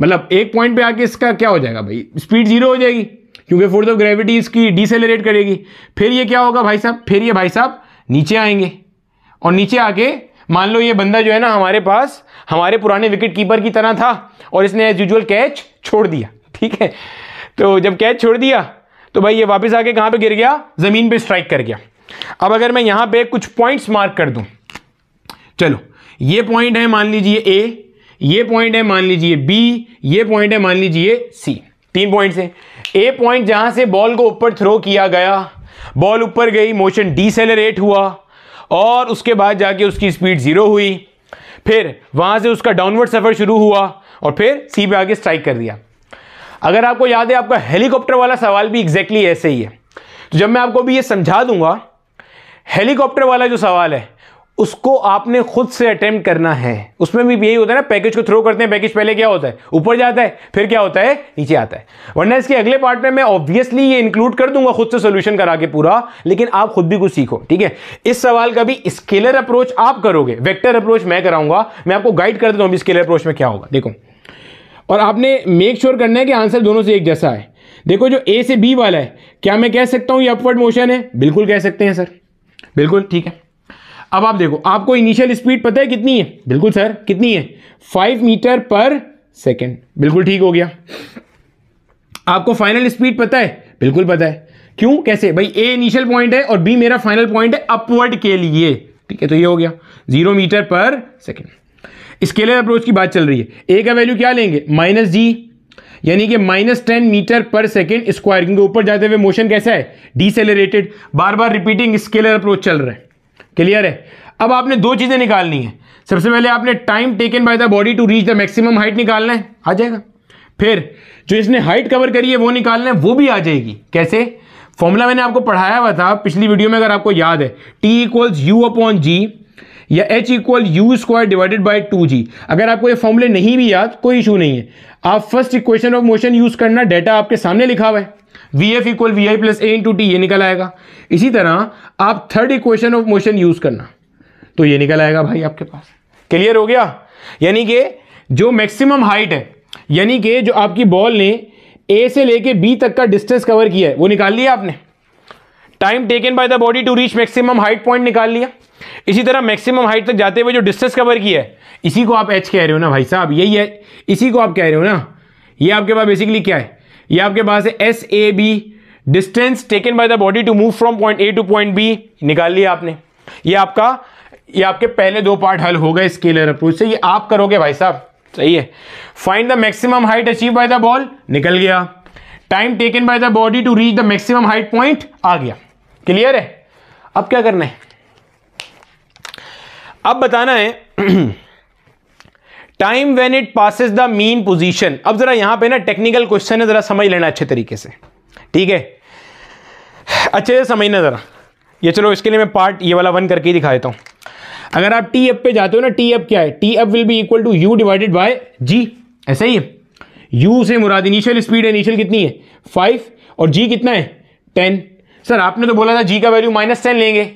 मतलब एक पॉइंट पे आके इसका क्या हो जाएगा भाई स्पीड जीरो हो जाएगी क्योंकि फोर्स ऑफ ग्रेविटी इसकी डिसेलरेट करेगी फिर ये क्या होगा भाई साहब फिर ये भाई साहब नीचे आएंगे और नीचे आके मान लो ये बंदा जो है ना हमारे पास हमारे पुराने विकेट कीपर की तरह था और इसने एज यूजल कैच छोड़ दिया ठीक है तो जब कैच छोड़ दिया तो भाई ये वापस आके कहाँ पे गिर गया ज़मीन पे स्ट्राइक कर गया अब अगर मैं यहाँ पे कुछ पॉइंट्स मार्क कर दूँ चलो ये पॉइंट है मान लीजिए ए ये पॉइंट है मान लीजिए बी ये पॉइंट है मान लीजिए सी तीन पॉइंट से ए पॉइंट जहां से बॉल को ऊपर थ्रो किया गया बॉल ऊपर गई मोशन डिसेलरेट हुआ और उसके बाद जाके उसकी स्पीड ज़ीरो हुई फिर वहां से उसका डाउनवर्ड सफ़र शुरू हुआ और फिर सी पे आके स्ट्राइक कर दिया अगर आपको याद है आपका हेलीकॉप्टर वाला सवाल भी एग्जैक्टली exactly ऐसे ही है तो जब मैं आपको भी ये समझा दूंगा हेलीकॉप्टर वाला जो सवाल है उसको आपने खुद से अटेम्प्ट करना है उसमें भी यही होता है ना पैकेज को थ्रो करते हैं पैकेज पहले क्या होता है ऊपर जाता है फिर क्या होता है नीचे आता है वरना इसके अगले पार्ट में मैं ऑब्वियसली ये इंक्लूड कर दूंगा खुद से सोल्यूशन करा के पूरा लेकिन आप खुद भी कुछ सीखो ठीक है इस सवाल का भी स्केलर अप्रोच आप करोगे वैक्टर अप्रोच मैं कराऊंगा मैं आपको गाइड कर देता हूँ स्केलर अप्रोच में क्या होगा देखो और आपने मेक श्योर sure करना है कि आंसर दोनों से एक जैसा है देखो जो ए से बी वाला है क्या मैं कह सकता हूँ ये अपवर्ड मोशन है बिल्कुल कह सकते हैं सर बिल्कुल ठीक है अब आप देखो आपको इनिशियल स्पीड पता है कितनी है बिल्कुल सर कितनी है फाइव मीटर पर सेकेंड बिल्कुल ठीक हो गया आपको फाइनल स्पीड पता है बिल्कुल पता है क्यों कैसे भाई ए इनिशियल पॉइंट है और बी मेरा फाइनल पॉइंट है अपवर्ड के लिए ठीक है तो ये हो गया zero metre per second scalar approach की बात चल रही है ए का वैल्यू क्या लेंगे माइनस जी यानी कि minus ten metre per second square क्योंकि ऊपर जाते हुए मोशन कैसा है डिसेलरेटेड बार बार रिपीटिंग स्केलर अप्रोच चल रहा है क्लियर है अब आपने दो चीज़ें निकालनी है सबसे पहले आपने time taken by the body to reach the maximum height निकालना है आ जाएगा फिर जो इसने हाइट कवर करी है वो निकालना है वो भी आ जाएगी कैसे फॉर्मूला मैंने आपको पढ़ाया हुआ था पिछली वीडियो में अगर आपको याद है T equals U upon G या H equal you square divided by two G अगर आपको ये फॉर्मूले नहीं भी याद कोई इशू नहीं है आप first equation of motion use करना डेटा आपके सामने लिखा हुआ है V F equal we I plus A to T ये निकल आएगा इसी तरह आप third equation of motion use करना तो ये निकल आएगा भाई आपके पास क्लियर हो गया यानी कि जो मैक्सिमम हाइट है यानी कि जो आपकी बॉल ने ए से लेके बी तक का डिस्टेंस कवर किया है वो निकाल लिया आपने time taken by the body to reach maximum height point निकाल लिया इसी तरह मैक्सिमम हाइट तक जाते हुए जो डिस्टेंस कवर किया है इसी को आप एच कह रहे हो ना भाई साहब यही है इसी को आप कह रहे हो ना ये आपके पास बेसिकली क्या है ये आपके पास है S A B distance taken by the body to move from point A to point B निकाल लिया आपने ये आपका ये आपके पहले दो पार्ट हल हो गए स्केलर अप्रोच से ये आप करोगे भाई साहब सही है find the maximum height achieve by the ball निकल गया time taken by the body to reach the maximum height point आ गया क्लियर है अब क्या करना है अब बताना है time when it passes the mean position अब ज़रा यहां पे ना टेक्निकल क्वेश्चन है ज़रा समझ लेना अच्छे तरीके से ठीक है अच्छे से समझना ज़रा ये चलो इसके लिए मैं पार्ट ये वाला वन करके ही दिखा देता हूं अगर आप टी एफ पे जाते हो ना टी एफ क्या है T F will be equal to U divided by G ऐसा ही है यू से मुराद इनिशियल स्पीड है इनिशियल कितनी है फाइव और जी कितना है टेन सर आपने तो बोला था जी का वैल्यू माइनस टेन लेंगे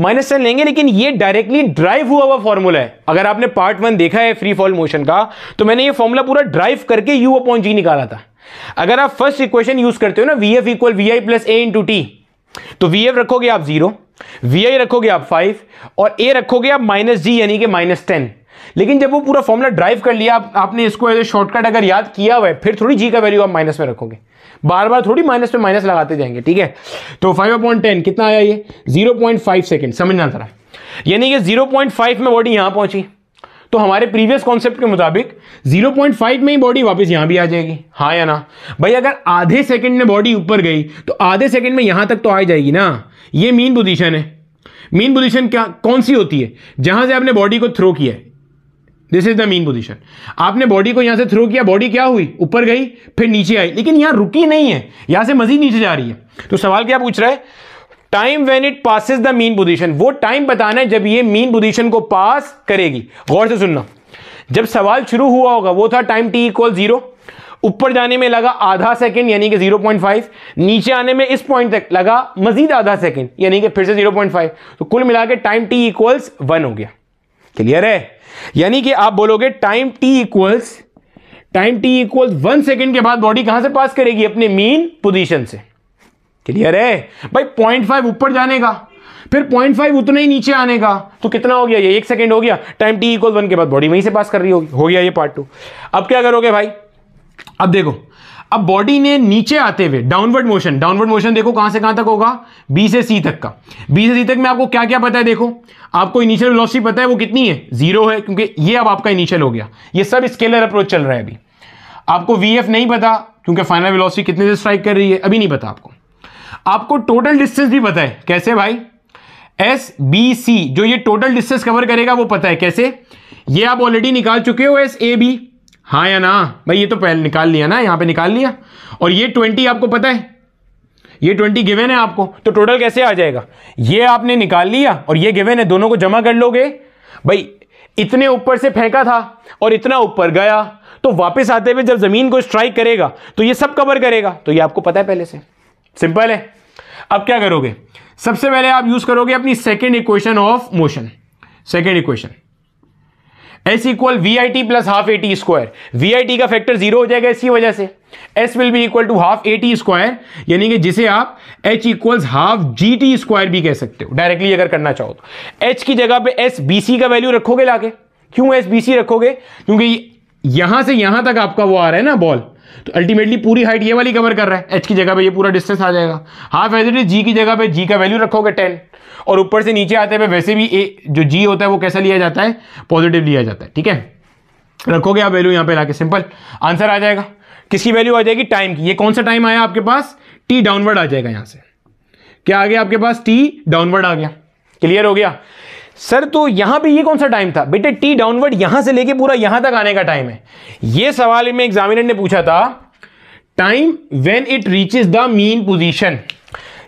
माइनस टेन लेंगे लेकिन ये डायरेक्टली ड्राइव हुआ हुआ फॉर्मूला है अगर आपने पार्ट वन देखा है फ्री फॉल मोशन का तो मैंने ये फॉर्मूला पूरा ड्राइव करके यू अपॉन जी निकाला था अगर आप फर्स्ट इक्वेशन यूज करते हो ना V F equal we I plus A into T तो वी एफ रखोगे आप जीरो वी आई रखोगे आप फाइव और ए रखोगे आप माइनस जी यानी कि माइनस टेन लेकिन जब वो पूरा फॉर्मूला ड्राइव कर लिया आपने इसको एज ए शॉर्टकट अगर याद किया हुआ है फिर थोड़ी जी का वैल्यू आप माइनस में रखोगे बार बार थोड़ी माइनस में माइनस लगाते जाएंगे ठीक है तो फाइव अपॉइंट टेन कितना आया ये जीरो पॉइंट फाइव सेकेंड समझना जरा यानी कि जीरो पॉइंट फाइव में बॉडी यहां पहुंची तो हमारे प्रीवियस कॉन्सेप्ट के मुताबिक जीरो पॉइंट फाइव में ही बॉडी वापस यहां भी आ जाएगी हाँ या ना भाई अगर आधे सेकेंड में बॉडी ऊपर गई तो आधे सेकेंड में यहां तक तो आ जाएगी ना ये मीन पोजिशन है मीन पोजिशन क्या कौन सी होती है जहां से आपने बॉडी को थ्रो किया है this is the main position आपने बॉडी को यहां से थ्रो किया बॉडी क्या हुई ऊपर गई फिर नीचे आई लेकिन यहां रुकी नहीं है यहां से मजीद नीचे जा रही है तो सवाल क्या पूछ रहा है time when it passes the mean position वो टाइम बताना है जब ये मीन पोजिशन को पास करेगी गौर से सुनना जब सवाल शुरू हुआ होगा वो था टाइम टी इक्वल जीरो ऊपर जाने में लगा आधा सेकंड यानी कि 0.5 नीचे आने में इस पॉइंट तक लगा मजीद आधा सेकंड यानी कि फिर से 0.5 तो कुल मिला के टाइम टी इक्वल्स वन हो गया क्लियर है यानी कि आप बोलोगे time T equals time T equal one second के बाद बॉडी कहां से पास करेगी अपने मीन पोजिशन से क्लियर है भाई पॉइंट फाइव ऊपर जाने का फिर पॉइंट फाइव उतना ही नीचे आने का तो कितना हो गया ये एक सेकेंड हो गया टाइम टी इक्वल वन के बाद बॉडी वहीं से पास कर रही होगी हो गया ये पार्ट टू अब क्या करोगे भाई अब देखो अब बॉडी ने नीचे आते हुए डाउनवर्ड मोशन डाउनवर्ड मोशन देखो कहां से कहां तक होगा बी से सी तक का बी से सी तक में आपको क्या क्या पता है देखो आपको इनिशियल वेलोसिटी पता है वो कितनी है जीरो है क्योंकि ये अब आपका इनिशियल हो गया ये सब स्केलर अप्रोच चल रहा है अभी आपको वी नहीं पता क्योंकि फाइनल वेलोसिटी कितने से स्ट्राइक कर रही है अभी नहीं पता आपको आपको टोटल डिस्टेंस भी पता है कैसे भाई एस बी सी जो ये टोटल डिस्टेंस कवर करेगा वो पता है कैसे ये आप ऑलरेडी निकाल चुके हो एस ए बी हाँ या ना भाई ये तो पहले निकाल लिया ना यहाँ पे निकाल लिया और ये ट्वेंटी आपको पता है ये ट्वेंटी गिवेन है आपको तो टोटल कैसे आ जाएगा ये आपने निकाल लिया और ये गिवेन है दोनों को जमा कर लोगे भाई इतने ऊपर से फेंका था और इतना ऊपर गया तो वापस आते हुए जब जमीन को स्ट्राइक करेगा तो ये सब कवर करेगा तो ये आपको पता है पहले से सिंपल है अब क्या करोगे सबसे पहले आप यूज करोगे अपनी second equation of motion second equation S equal we I T plus half A T square we I T का फैक्टर जीरो हो जाएगा इसी वजह से S will be equal to half A T square यानी कि जिसे आप H equal half G T square भी कह सकते हो डायरेक्टली अगर करना चाहो तो एच की जगह पे एस बी सी का वैल्यू रखोगे लाके क्यों एस बी सी रखोगे क्योंकि यहां से यहां तक आपका वो आ रहा है ना बॉल तो अल्टीमेटली पूरी हाइट ये वाली कवर कर रहा है एच की जगह पे ये पूरा डिस्टेंस आ जाएगा half as it is G की जगह पे जी का वैल्यू रखोगे टेन और ऊपर से नीचे आते हुए वैसे भी ए जो जी होता है वो कैसा लिया जाता है पॉजिटिव लिया जाता है ठीक है रखोगे आप वैल्यू यहाँ पे लाके सिंपल आंसर आ जाएगा किसकी वैल्यू आ जाएगी टाइम की ये कौन सा टाइम आया आपके पास टी डाउनवर्ड आ जाएगा यहाँ से क्या आ गया आपके पास टी डाउनवर्ड आ गया क्लियर हो गया सर तो यहां पे ये कौन सा टाइम था बेटे टी डाउनवर्ड यहां से लेके पूरा यहां तक आने का टाइम है ये सवाल में एग्जामिनर ने पूछा था time when it reaches the mean position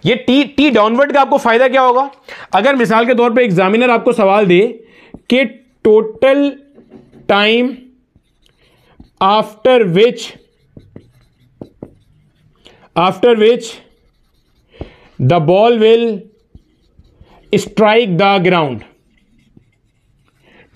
ये टी टी डाउनवर्ड का आपको फायदा क्या होगा अगर मिसाल के तौर पे एग्जामिनर आपको सवाल दे कि total time after which after which the ball will strike the ground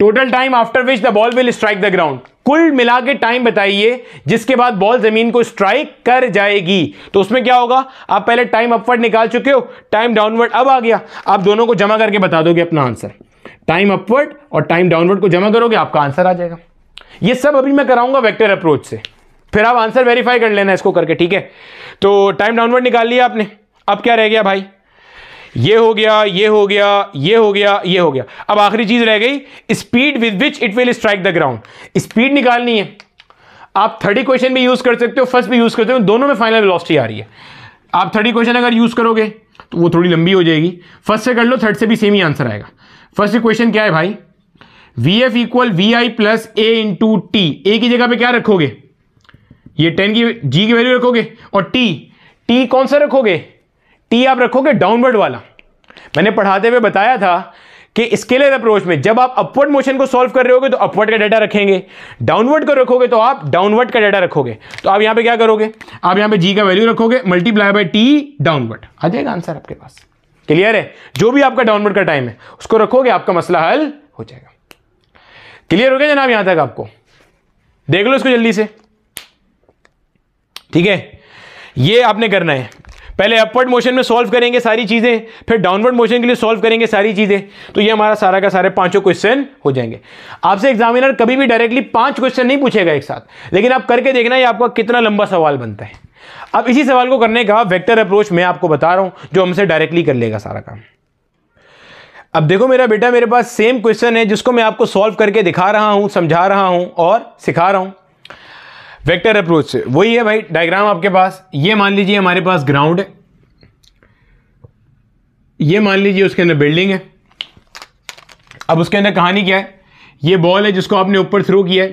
total time after which the ball will strike the ground कुल मिला के टाइम बताइए जिसके बाद बॉल जमीन को स्ट्राइक कर जाएगी तो उसमें क्या होगा आप पहले टाइम अपवर्ड निकाल चुके हो टाइम डाउनवर्ड अब आ गया आप दोनों को जमा करके बता दोगे अपना आंसर टाइम अपवर्ड और टाइम डाउनवर्ड को जमा करोगे आपका आंसर आ जाएगा ये सब अभी मैं कराऊंगा वेक्टर अप्रोच से फिर आप आंसर वेरीफाई कर लेना इसको करके ठीक है तो टाइम डाउनवर्ड निकाल लिया आपने अब क्या रह गया भाई ये हो गया ये हो गया ये हो गया ये हो गया अब आखिरी चीज रह गई speed with which it will strike the ground speed निकालनी है आप थर्टी क्वेश्चन भी यूज कर सकते हो फर्स्ट भी यूज करते हो दोनों में फाइनल वेलोसिटी आ रही है आप थर्टी क्वेश्चन अगर यूज करोगे तो वो थोड़ी लंबी हो जाएगी फर्स्ट से कर लो थर्ड से भी सेम ही आंसर आएगा फर्स्ट क्वेश्चन क्या है भाई V F equal we I plus A into T A की जगह पे क्या रखोगे ये टेन की जी की वैल्यू रखोगे और टी टी कौन सा रखोगे टी आप रखोगे डाउनवर्ड वाला मैंने पढ़ाते हुए बताया था कि स्केलर अप्रोच में जब आप अपवर्ड मोशन को सॉल्व कर रहे होगे तो अपवर्ड का डाटा रखेंगे डाउनवर्ड को रखोगे तो आप डाउनवर्ड का डाटा रखोगे तो आप यहां पे क्या करोगे आप यहां पे जी का वैल्यू रखोगे मल्टीप्लाई बाय टी डाउनवर्ड आ जाएगा आंसर आपके पास क्लियर है जो भी आपका डाउनवर्ड का टाइम है उसको रखोगे आपका मसला हल हो जाएगा क्लियर हो गया जनाब यहां तक आपको देख लो इसको जल्दी से ठीक है ये आपने करना है पहले अपवर्ड मोशन में सॉल्व करेंगे सारी चीज़ें फिर डाउनवर्ड मोशन के लिए सॉल्व करेंगे सारी चीज़ें तो ये हमारा सारा का सारे पांचों क्वेश्चन हो जाएंगे आपसे एग्जामिनर कभी भी डायरेक्टली पांच क्वेश्चन नहीं पूछेगा एक साथ लेकिन आप करके देखना ये आपका कितना लंबा सवाल बनता है अब इसी सवाल को करने का वेक्टर अप्रोच मैं आपको बता रहा हूं जो हमसे डायरेक्टली कर लेगा सारा काम अब देखो मेरा बेटा मेरे पास सेम क्वेश्चन है जिसको मैं आपको सॉल्व करके दिखा रहा हूं समझा रहा हूँ और सिखा रहा हूं वेक्टर अप्रोच से वही है भाई डायग्राम आपके पास ये मान लीजिए हमारे पास ग्राउंड है ये मान लीजिए उसके अंदर बिल्डिंग है अब उसके अंदर कहानी क्या है ये बॉल है जिसको आपने ऊपर थ्रो किया है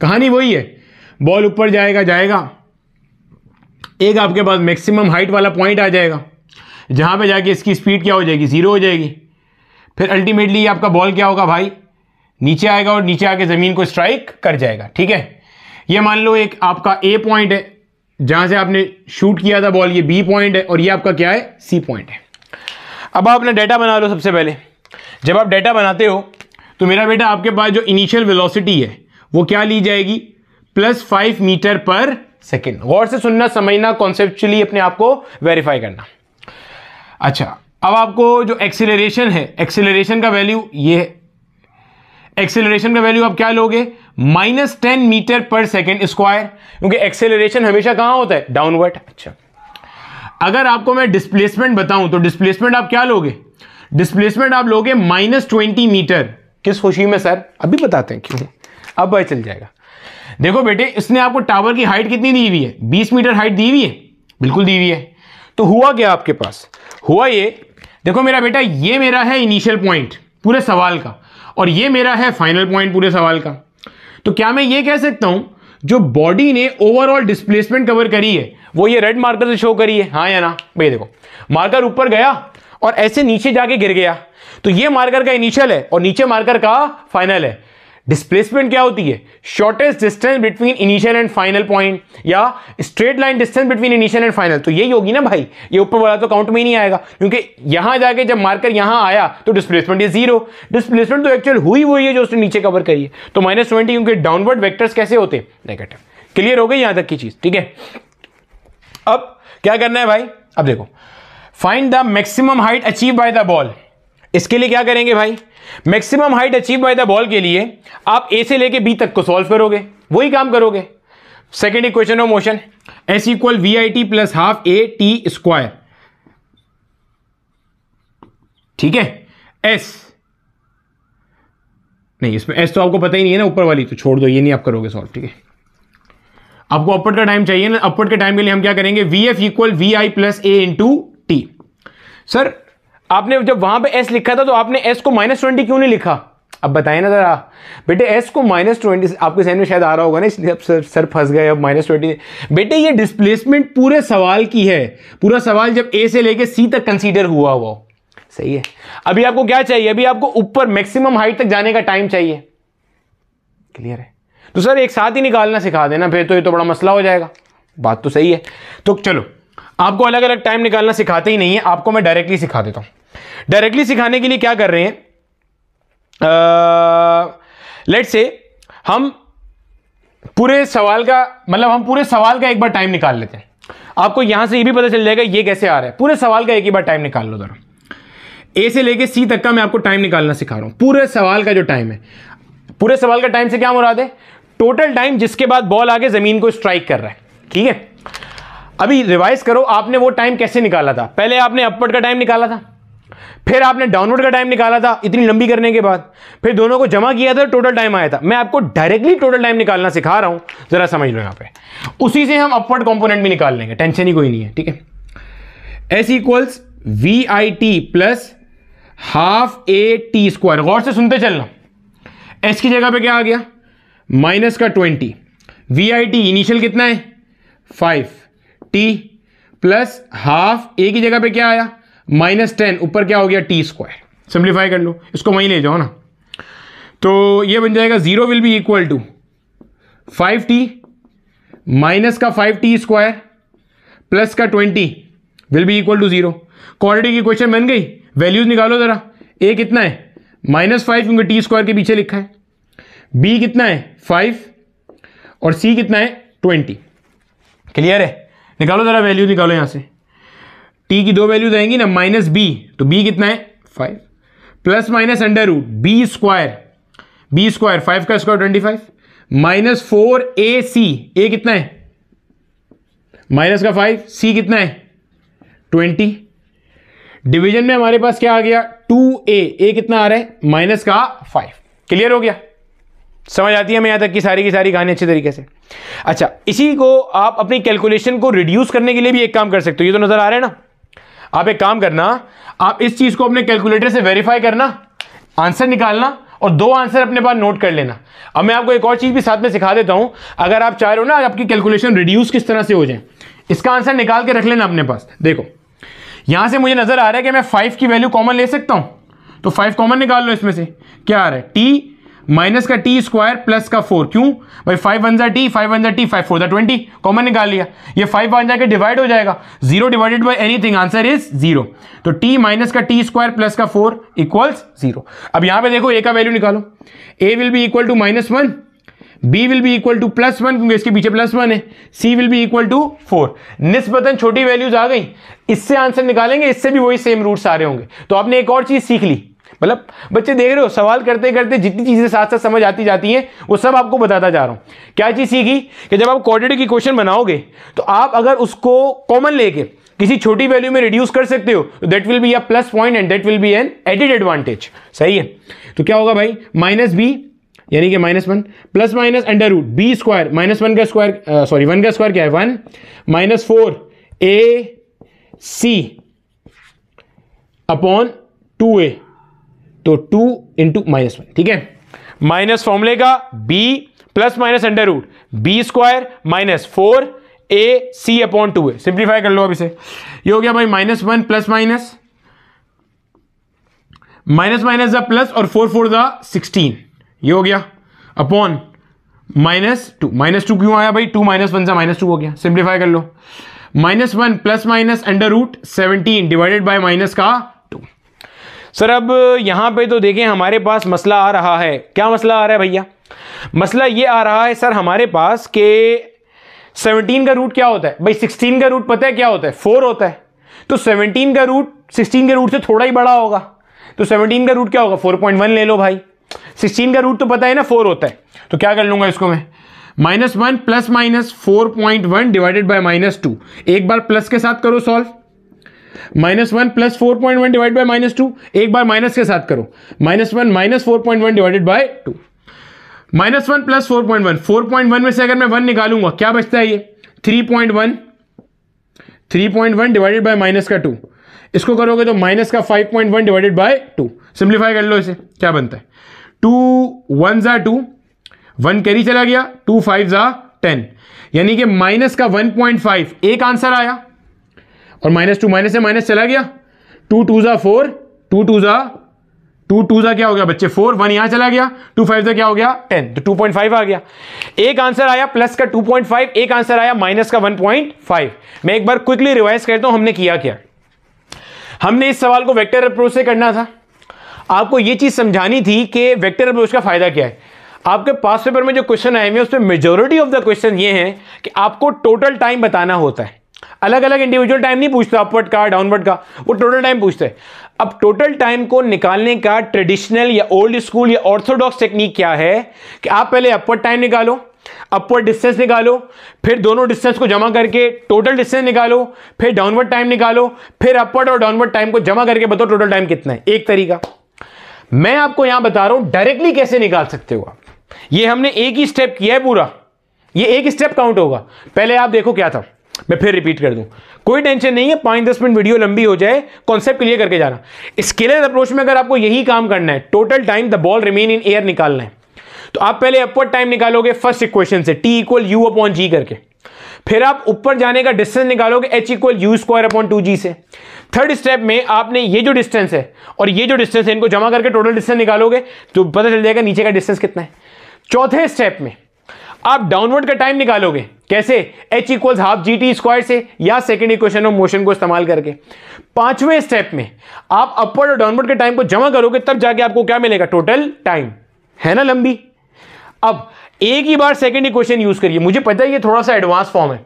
कहानी वही है बॉल ऊपर जाएगा जाएगा एक आपके पास मैक्सिमम हाइट वाला पॉइंट आ जाएगा जहाँ पे जाके इसकी स्पीड क्या हो जाएगी ज़ीरो हो जाएगी फिर अल्टीमेटली आपका बॉल क्या होगा भाई नीचे आएगा और नीचे आके ज़मीन को स्ट्राइक कर जाएगा ठीक है ये मान लो एक आपका ए पॉइंट है जहां से आपने शूट किया था बॉल ये बी पॉइंट है और ये आपका क्या है सी पॉइंट है अब आप अपना डाटा बना लो सबसे पहले जब आप डाटा बनाते हो तो मेरा बेटा आपके पास जो इनिशियल वेलोसिटी है वो क्या ली जाएगी plus five metre per second गौर से सुनना समझना कॉन्सेप्चुअली अपने आप को वेरीफाई करना अच्छा अब आपको जो एक्सीलरेशन है एक्सीलरेशन का वैल्यू ये है एक्सेलरेशन का वैल्यू आप क्या लोगे minus ten metre per second square क्योंकि एक्सेलरेशन हमेशा कहां होता है डाउनवर्ड अच्छा अगर आपको मैं डिस्प्लेसमेंट बताऊं तो डिस्प्लेसमेंट आप क्या लोगे डिस्प्लेसमेंट आप लोगे माइनस ट्वेंटी मीटर किस खुशी में सर अभी बताते हैं क्यों अब भाई चल जाएगा देखो बेटे इसने आपको टावर की हाइट कितनी दी हुई है बीस मीटर हाइट दी हुई है बिल्कुल दी हुई है तो हुआ क्या आपके पास हुआ ये देखो मेरा बेटा ये मेरा है इनिशियल पॉइंट पूरे सवाल का और ये मेरा है फाइनल पॉइंट पूरे सवाल का तो क्या मैं ये कह सकता हूं जो बॉडी ने ओवरऑल डिस्प्लेसमेंट कवर करी है वो ये रेड मार्कर से शो करी है हाँ या ना भाई देखो मार्कर ऊपर गया और ऐसे नीचे जाके गिर गया तो ये मार्कर का इनिशियल है और नीचे मार्कर का फाइनल है डिस्प्लेसमेंट क्या होती है shortest distance between initial and final point या straight line distance between initial and final तो यही होगी ना भाई ये ऊपर वाला तो काउंट में ही नहीं आएगा क्योंकि यहां जाके जब मार्कर यहां आया तो डिस्प्लेसमेंट ये जीरो डिस्प्लेसमेंट तो एक्चुअल हुई हुई है जो उसने नीचे कवर करी है तो माइनस ट्वेंटी क्योंकि डाउनवर्ड वैक्टर्स कैसे होते नेगेटिव क्लियर हो गई यहां तक की चीज ठीक है अब क्या करना है भाई अब देखो find the maximum height achieve by the ball इसके लिए क्या करेंगे भाई maximum height achieve by the ball के लिए आप ए से लेके बी तक को सॉल्व करोगे वही काम करोगे second equation of motion S equal we I T plus half A T square ठीक है एस नहीं इसमें एस तो आपको पता ही नहीं है ना ऊपर वाली तो छोड़ दो ये नहीं आप करोगे सॉल्व ठीक है आपको अपवर्ड का टाइम चाहिए ना अपवर्ड के टाइम के लिए हम क्या करेंगे V F equal we I plus A into T sir आपने जब वहां पे एस लिखा था तो आपने एस को माइनस ट्वेंटी क्यों नहीं लिखा अब बताए ना ज़रा बेटे एस को माइनस ट्वेंटी आपके सहन में शायद आ रहा होगा ना इसलिए अब सर सर फंस गए अब माइनस ट्वेंटी बेटे ये डिस्प्लेसमेंट पूरे सवाल की है पूरा सवाल जब ए से लेके सी तक कंसीडर हुआ हुआ सही है अभी आपको क्या चाहिए अभी आपको ऊपर मैक्सिमम हाइट तक जाने का टाइम चाहिए क्लियर है तो सर एक साथ ही निकालना सिखा देना फिर तो ये तो बड़ा मसला हो जाएगा बात तो सही है तो चलो आपको अलग अलग टाइम निकालना सिखाते ही नहीं है आपको मैं डायरेक्टली सिखा देता हूँ डायरेक्टली सिखाने के लिए क्या कर रहे हैं लेट से हम पूरे सवाल का मतलब हम पूरे सवाल का एक बार टाइम निकाल लेते हैं आपको यहां से ये भी पता चल जाएगा ये कैसे आ रहा है पूरे सवाल का एक ही बार टाइम निकाल लो जरा ए से लेके सी तक का मैं आपको टाइम निकालना सिखा रहा हूं पूरे सवाल का जो टाइम है पूरे सवाल का टाइम से क्या मुराद है टोटल टाइम जिसके बाद बॉल आगे जमीन को स्ट्राइक कर रहा है ठीक है अभी रिवाइज करो आपने वो टाइम कैसे निकाला था पहले आपने अपवर्ड का टाइम निकाला था फिर आपने डाउनवर्ड का टाइम निकाला था इतनी लंबी करने के बाद फिर दोनों को जमा किया था टोटल टाइम आया था मैं आपको डायरेक्टली टोटल टाइम निकालना सिखा रहा हूँ ज़रा समझ लो यहाँ पे उसी से हम अपवर्ड कंपोनेंट भी निकाल लेंगे टेंशन ही कोई नहीं है ठीक है S equals we I T plus half A T square गौर से सुनते चलना एस की जगह पर क्या आ गया माइनस का ट्वेंटी वी आई टी इनिशियल कितना है five T plus half A की जगह पे क्या आया माइनस टेन ऊपर क्या हो गया टी स्क्वायर सिंप्लीफाई कर लो इसको वहीं ले जाओ ना तो ये बन जाएगा zero will be equal to five T minus का फाइव टी स्क्वायर प्लस का twenty will be equal to zero quality की क्वेश्चन बन गई वैल्यूज निकालो जरा ए कितना है माइनस फाइव क्योंकि टी स्क्वायर के पीछे लिखा है बी कितना है फाइव और सी कितना है ट्वेंटी क्लियर है निकालो ज़रा वैल्यू निकालो यहाँ से टी की दो वैल्यूज आएंगी ना माइनस बी तो बी कितना है five plus minus under root B square B square five का square twenty five minus four A C A कितना है माइनस का फाइव सी कितना है ट्वेंटी डिवीजन में हमारे पास क्या आ गया टू ए ए कितना आ रहा है माइनस का फाइव क्लियर हो गया समझ आती है मैं यहाँ तक कि सारी की सारी कहानी अच्छे तरीके से अच्छा इसी को आप अपनी कैलकुलेशन को रिड्यूस करने के लिए भी एक काम कर सकते हो ये तो नज़र आ रहा है ना आप एक काम करना आप इस चीज़ को अपने कैलकुलेटर से वेरीफाई करना आंसर निकालना और दो आंसर अपने पास नोट कर लेना अब मैं आपको एक और चीज़ भी साथ में सिखा देता हूं अगर आप चाह रहे हो ना आपकी कैलकुलेशन रिड्यूस किस तरह से हो जाए इसका आंसर निकाल के रख लेना अपने पास देखो यहां से मुझे नजर आ रहा है कि मैं फाइव की वैल्यू कॉमन ले सकता हूं तो फाइव कॉमन निकाल लो इसमें से क्या आ रहा है टी माइनस का टी स्क्वायर प्लस का फोर क्यों भाई फाइव वन जार टी फाइव वन जार टी फाइव फोर था ट्वेंटी कॉमन निकाल लिया ये फाइव वन जाकर डिवाइड हो जाएगा zero divided by anything answer is zero तो टी माइनस का टी स्क्वायर प्लस का फोर इक्वल्स जीरो अब यहां पे देखो ए का वैल्यू निकालो A will be equal to minus one B will be equal to plus one क्योंकि इसके पीछे प्लस वन है C will be equal to four निस्बतन छोटी वैल्यूज आ गई इससे आंसर निकालेंगे इससे भी वही सेम रूट्स आ रहे होंगे तो आपने एक और चीज सीख ली मतलब बच्चे देख रहे हो सवाल करते करते जितनी चीज़ें साथ साथ समझ आती जाती हैं वो सब आपको बताता जा रहा हूं क्या चीज़ सीखी कि जब आप क्वाड्रेटिक इक्वेशन बनाओगे तो आप अगर उसको कॉमन लेके किसी छोटी वैल्यू में रिड्यूस कर सकते हो तो that will be a plus point and that will be an added advantage सही है तो क्या होगा भाई माइनस बी यानी कि minus one plus minus under root B square minus one का स्क्वायर सॉरी वन का स्क्वायर क्या है one minus four A C upon two A तो टू इंटू माइनस वन ठीक है माइनस फॉर्मूले का B plus minus under root B square minus four A C upon two A simplify कर लो अब इसे ये हो गया भाई minus one plus minus minus minus the plus और फोर फोर दिक्सटीन ये हो गया upon minus two minus two क्यों आया भाई टू माइनस वन से माइनस टू हो गया सिंप्लीफाई कर लो minus one plus minus under root seventeen divided by minus का सर अब यहाँ पे तो देखें हमारे पास मसला आ रहा है क्या मसला आ रहा है भैया मसला ये आ रहा है सर हमारे पास के 17 का रूट क्या होता है भाई 16 का रूट पता है क्या होता है फोर होता है तो 17 का रूट 16 के रूट से थोड़ा ही बड़ा होगा तो 17 का रूट क्या होगा 4.1 ले लो भाई 16 का रूट तो पता है ना फोर होता है तो क्या कर लूँगा इसको मैं minus one plus minus four point one divided by minus two एक बार प्लस के साथ करो solve minus one plus four point one divide by minus two एक बार माइनस के साथ करो minus one minus four point one divided by two minus one plus four point one four point one में से अगर मैं वन निकालूंगा क्या बचता है ये three point one three point one divided by minus का टू इसको करोगे तो माइनस का five point one divided by two simplify कर लो इसे क्या बनता है टू वन ज़ा टू वन कैरी चला गया टू फाइव ज़ा टेन यानी कि माइनस का वन पॉइंट फाइव एक आंसर आया और माइनस टू माइनस से माइनस चला गया टू टू ज़ा फोर टू टू ज़ा टू टू ज़ा क्या हो गया बच्चे फोर वन यहाँ चला गया टू फाइव ज़ा क्या हो गया टेन तो टू पॉइंट फाइव आ गया एक आंसर आया प्लस का टू पॉइंट फाइव एक आंसर आया माइनस का वन पॉइंट फाइव मैं एक बार क्विकली रिवाइज करता हूं हमने किया क्या हमने इस सवाल को वेक्टर अप्रोच से करना था आपको ये चीज़ समझानी थी कि वेक्टर अप्रोच का फ़ायदा क्या है आपके पास पेपर में जो क्वेश्चन आए हुए उसमें मेजोरिटी ऑफ द क्वेश्चन ये हैं कि आपको टोटल टाइम बताना होता है अलग अलग इंडिविजुअल टाइम नहीं पूछता अपवर्ड का डाउनवर्ड का वो टोटल टाइम पूछता है अब टोटल टाइम को निकालने का ट्रेडिशनल या ओल्ड स्कूल या ऑर्थोडॉक्स टेक्निक क्या है कि आप पहले अपवर्ड टाइम निकालो अपवर्ड डिस्टेंस निकालो फिर दोनों डिस्टेंस को जमा करके टोटल डिस्टेंस निकालो फिर डाउनवर्ड टाइम निकालो फिर अपवर्ड और डाउनवर्ड टाइम को जमा करके बताओ टोटल टाइम कितना है एक तरीका मैं आपको यहां बता रहा हूं डायरेक्टली कैसे निकाल सकते हो आप ये हमने एक ही स्टेप किया है पूरा ये एक स्टेप काउंट होगा पहले आप देखो क्या था मैं फिर रिपीट कर दूं कोई टेंशन नहीं है पांच दस मिनट वीडियो लंबी हो जाए कॉन्सेप्ट क्लियर करके जाना स्केलर अप्रोच में अगर आपको यही काम करना है total time the ball remain in air निकालना है तो आप पहले अपवर्ड टाइम निकालोगे फर्स्ट इक्वेशन से t equal u upon g करके फिर आप ऊपर जाने का डिस्टेंस निकालोगे h equal you square upon two g से थर्ड स्टेप में आपने ये जो डिस्टेंस है और ये जो डिस्टेंस है इनको जमा करके टोटल डिस्टेंस निकालोगे तो पता चल जाएगा नीचे का डिस्टेंस कितना है चौथे स्टेप में आप डाउनवर्ड का टाइम निकालोगे कैसे h equals half G T square से या सेकेंड इक्वेशन ऑफ मोशन को इस्तेमाल करके पांचवें स्टेप में आप अपवर्ड और डाउनवर्ड के टाइम को जमा करोगे तब जाके आपको क्या मिलेगा टोटल टाइम है ना लंबी अब एक ही बार सेकेंड इक्वेशन यूज करिए मुझे पता है ये थोड़ा सा एडवांस फॉर्म है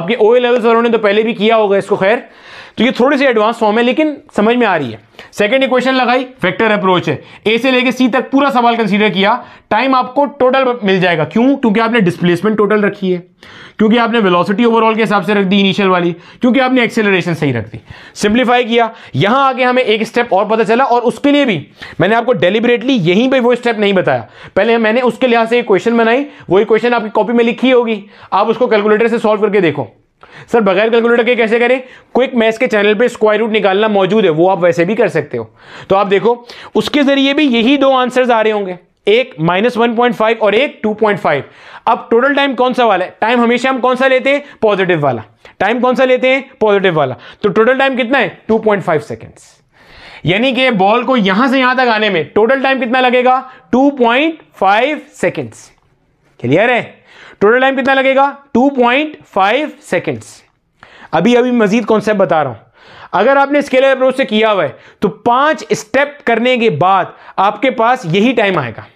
आपके ओ लेवल्स वालों ने तो पहले भी किया होगा इसको खैर तो ये थोड़ी सी एडवांस फॉर्म है लेकिन समझ में आ रही है सेकेंड इक्वेशन लगाई फैक्टर अप्रोच है ए से लेके सी तक पूरा सवाल कंसीडर किया टाइम आपको टोटल मिल जाएगा क्यों क्योंकि आपने डिस्प्लेसमेंट टोटल रखी है क्योंकि आपने वेलोसिटी ओवरऑल के हिसाब से रख दी इनिशियल वाली क्योंकि आपने एक्सेलरेशन सही रख दी सिंप्लीफाई किया यहां आके हमें एक स्टेप और पता चला और उसके लिए भी मैंने आपको डेलिबरेटली यहीं पे वो स्टेप नहीं बताया पहले मैंने उसके लिहाज से एक क्वेश्चन बनाई वो क्वेश्चन आपकी कॉपी में लिखी होगी आप उसको कैलकुलेटर से सॉल्व करके देखो सर बगैर कैलकुलेटर के कैसे करें क्विक मैथ्स के चैनल पे स्क्वायर रूट निकालना मौजूद है वो आप वैसे भी कर सकते हो तो आप देखो उसके जरिए भी यही दो आंसर्स आ रहे होंगे एक माइनस वन पॉइंट फाइव और एक टू पॉइंट फाइव अब टोटल टाइम कौन सा वाला है टाइम हमेशा हम कौन सा लेते हैं पॉजिटिव वाला टाइम कौन सा लेते हैं पॉजिटिव वाला तो टोटल टाइम कितना है टू पॉइंट फाइव सेकेंड यानी कि बॉल को यहां से यहां तक आने में टोटल टाइम कितना लगेगा two point five second clear है टोटल टाइम कितना लगेगा 2.5 सेकेंड्स अभी अभी मजीद कॉन्सेप्ट बता रहा हूं अगर आपने स्केलर अप्रोच से किया हुआ है तो पांच स्टेप करने के बाद आपके पास यही टाइम आएगा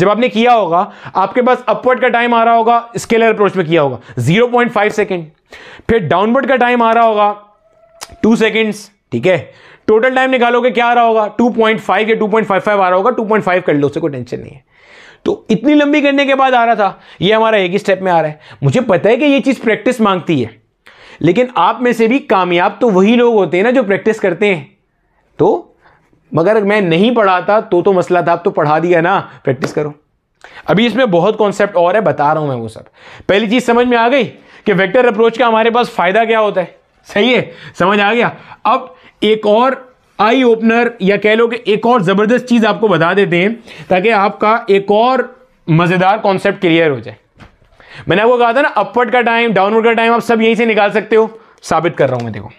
जब आपने किया होगा आपके पास अपवर्ड का टाइम आ रहा होगा स्केलर अप्रोच में किया होगा 0.5 सेकेंड फिर डाउनवर्ड का टाइम आ रहा होगा टू सेकेंड्स ठीक है टोटल टाइम निकालोगे क्या आ रहा होगा 2.5 या 2.55 आ रहा होगा 2.5 कर लो उसे कोई टेंशन नहीं है तो इतनी लंबी करने के बाद आ रहा था ये हमारा एक ही स्टेप में आ रहा है मुझे पता है कि ये चीज़ प्रैक्टिस मांगती है लेकिन आप में से भी कामयाब तो वही लोग होते हैं ना जो प्रैक्टिस करते हैं तो मगर मैं नहीं पढ़ाता तो तो मसला था आप तो पढ़ा दिया ना प्रैक्टिस करो अभी इसमें बहुत कॉन्सेप्ट और है बता रहा हूं मैं वो सब पहली चीज़ समझ में आ गई कि वेक्टर अप्रोच का हमारे पास फ़ायदा क्या होता है सही है समझ आ गया अब एक और आई ओपनर या कह लो कि एक और ज़बरदस्त चीज़ आपको बता देते हैं ताकि आपका एक और मज़ेदार कॉन्सेप्ट क्लियर हो जाए मैंने आपको कहा था ना अपवर्ड का टाइम डाउनवर्ड का टाइम आप सब यहीं से निकाल सकते हो साबित कर रहा हूं मैं देखो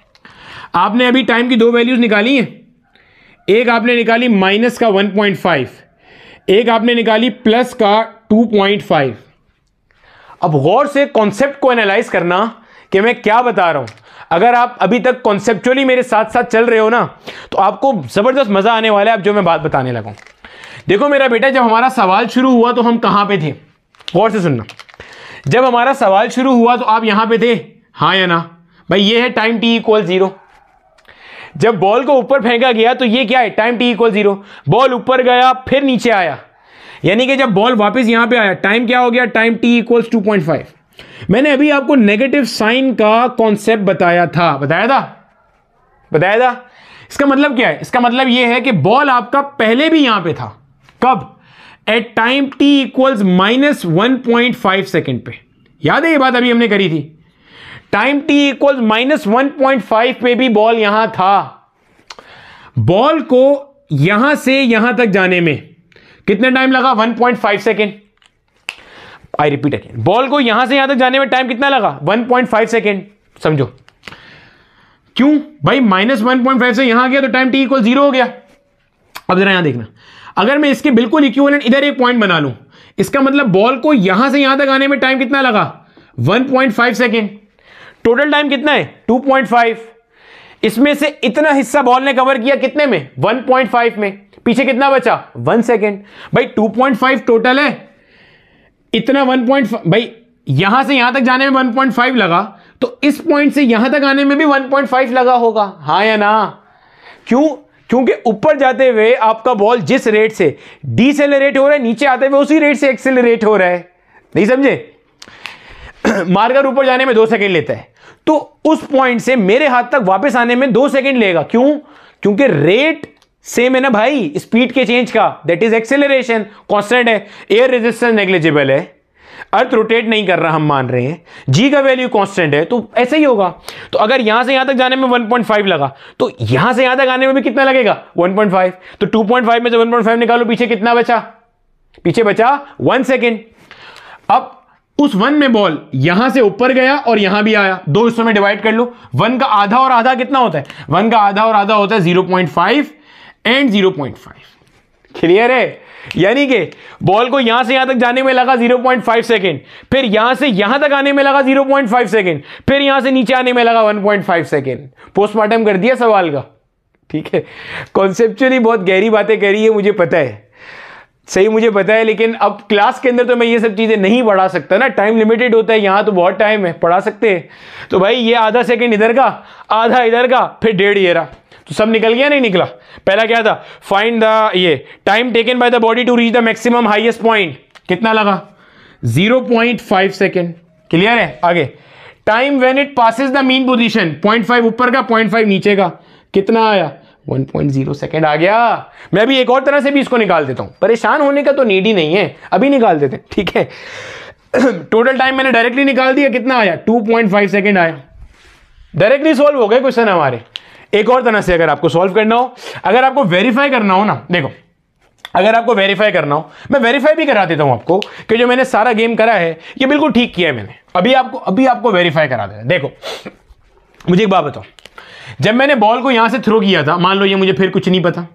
आपने अभी टाइम की दो वैल्यूज़ निकाली है एक आपने निकाली माइनस का 1.5 एक आपने निकाली प्लस का 2.5 अब गौर से कॉन्सेप्ट को एनालाइज करना कि मैं क्या बता रहा हूं अगर आप अभी तक कॉन्सेप्चुअली मेरे साथ साथ चल रहे हो ना तो आपको ज़बरदस्त मज़ा आने वाला है अब जो मैं बात बताने लगा देखो मेरा बेटा जब हमारा सवाल शुरू हुआ तो हम कहाँ पे थे गौर से सुनना जब हमारा सवाल शुरू हुआ तो आप यहां पे थे हाँ या ना भाई ये है टाइम टी इक्वल ज़ीरो जब बॉल को ऊपर फेंका गया तो ये क्या है time T equal zero ball ऊपर गया फिर नीचे आया यानी कि जब बॉल वापस यहाँ पे आया टाइम क्या हो गया time T equals two point five मैंने अभी आपको नेगेटिव साइन का कॉन्सेप्ट बताया था बताया था बताया था इसका मतलब क्या है इसका मतलब यह है कि बॉल आपका पहले भी यहां पे था कब at time T equals minus one point five second पे याद है ये बात अभी हमने करी थी time T equals minus one point five पे भी बॉल यहां था बॉल को यहां से यहां तक जाने में कितना टाइम लगा one point five second I repeat again ball को यहां से यहां तक जाने में टाइम कितना लगा 1.5 सेकेंड समझो क्यों भाई माइनस वन से यहां गया तो टाइम टी इक्वल जीरो हो गया अब जरा यहां देखना अगर मैं इसके बिल्कुल इक्वलेंट इधर एक पॉइंट बना लू इसका मतलब बॉल को यहां से यहां तक आने में टाइम कितना लगा 1.5 सेकेंड टोटल टाइम कितना है 2.5 इसमें से इतना हिस्सा बॉल ने कवर किया कितने में 1.5 में पीछे कितना बचा 1 सेकेंड भाई 2.5 टोटल है इतना 1.5 भाई यहां से यहां तक जाने में 1.5 लगा तो इस पॉइंट से यहां तक आने में भी 1.5 लगा होगा हा या ना क्यों क्योंकि ऊपर जाते हुए आपका बॉल जिस रेट से डिसेलरेट हो रहा है नीचे आते हुए उसी रेट से एक्सेलरेट हो रहा है नहीं समझे मार्कर ऊपर जाने में दो सेकंड लेता है तो उस पॉइंट से मेरे हाथ तक वापस आने में दो सेकंड लेगा क्यों क्योंकि रेट सेम है ना भाई स्पीड के चेंज का दैट इज एक्सेलरेशन कॉन्स्टेंट है एयर रेजिस्टेंस नेग्लिजिबल है अर्थ रोटेट नहीं कर रहा हम मान रहे हैं जी का वैल्यू कांस्टेंट है तो ऐसा ही होगा तो अगर यहां से यहां तक जाने में 1.5 लगा तो यहां से यहां तक आने में भी कितना लगेगा 1.5 तो 2.5 में से 1.5 निकालो पीछे कितना बचा पीछे बचा वन सेकेंड अब उस वन में बॉल यहां से ऊपर गया और यहां भी आया दो हिस्सों में डिवाइड कर लो वन का आधा और आधा कितना होता है वन का आधा और आधा होता है zero point five and 0.5 clear है यानी कि बॉल को यहां से यहां तक जाने में लगा 0.5 सेकंड फिर यहां से यहां तक आने में लगा 0.5 सेकंड फिर यहां से नीचे आने में लगा 1.5 सेकंड पोस्टमार्टम कर दिया सवाल का ठीक है कॉन्सेप्चुअली बहुत गहरी बातें करी है मुझे पता है सही मुझे पता है लेकिन अब क्लास के अंदर तो मैं ये सब चीज़ें नहीं पढ़ा सकता ना टाइम लिमिटेड होता है यहां तो बहुत टाइम है पढ़ा सकते हैं तो भाई ये आधा सेकंड इधर का आधा इधर का फिर डेढ़ ये तो सब निकल गया नहीं निकला पहला क्या था फाइंड द ये time taken by the body to reach the maximum highest point कितना लगा 0.5 सेकेंड क्लियर है आगे time when it passes the mean point five ऊपर का फाइव नीचे का कितना आया 1.0 सेकेंड आ गया मैं अभी एक और तरह से भी इसको निकाल देता हूं परेशान होने का तो नीड ही नहीं है अभी निकाल देते ठीक है टोटल टाइम मैंने डायरेक्टली निकाल दिया कितना आया 2.5 सेकेंड आया डायरेक्टली सॉल्व हो गए क्वेश्चन हमारे एक और तरह से अगर आपको सॉल्व करना हो अगर आपको वेरीफाई करना हो ना देखो अगर आपको वेरीफाई करना हो मैं वेरीफाई भी करा देता हूं आपको कि जो मैंने सारा गेम करा है ये बिल्कुल ठीक किया है मैंने अभी आपको अभी आपको वेरीफाई करा देता देखो मुझे एक बात बताओ जब मैंने बॉल को यहां से थ्रो किया था मान लो ये मुझे फिर कुछ नहीं पता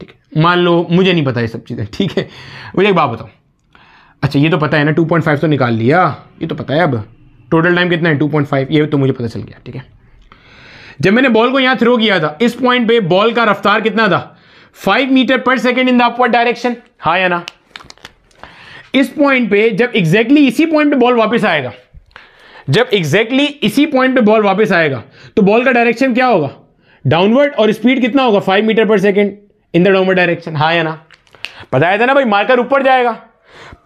ठीक है मान लो मुझे नहीं पता ये सब चीज़ें ठीक है मुझे एक बात बताओ अच्छा ये तो पता है ना टू तो निकाल लिया ये तो पता है अब टोटल टाइम कितना है टू ये तो मुझे पता चल गया ठीक है जब मैंने बॉल को यहां थ्रो किया था इस पॉइंट पे बॉल का रफ्तार कितना था five metre per second in the upward direction हा या ना इस पॉइंट पे जब एग्जैक्टली exactly इसी पॉइंट पे बॉल वापस आएगा जब एग्जैक्टली exactly इसी पॉइंट पे बॉल वापस आएगा तो बॉल का डायरेक्शन क्या होगा डाउनवर्ड और स्पीड कितना होगा five metre per second in the downward direction हा या ना बताया था ना भाई मार्कर ऊपर जाएगा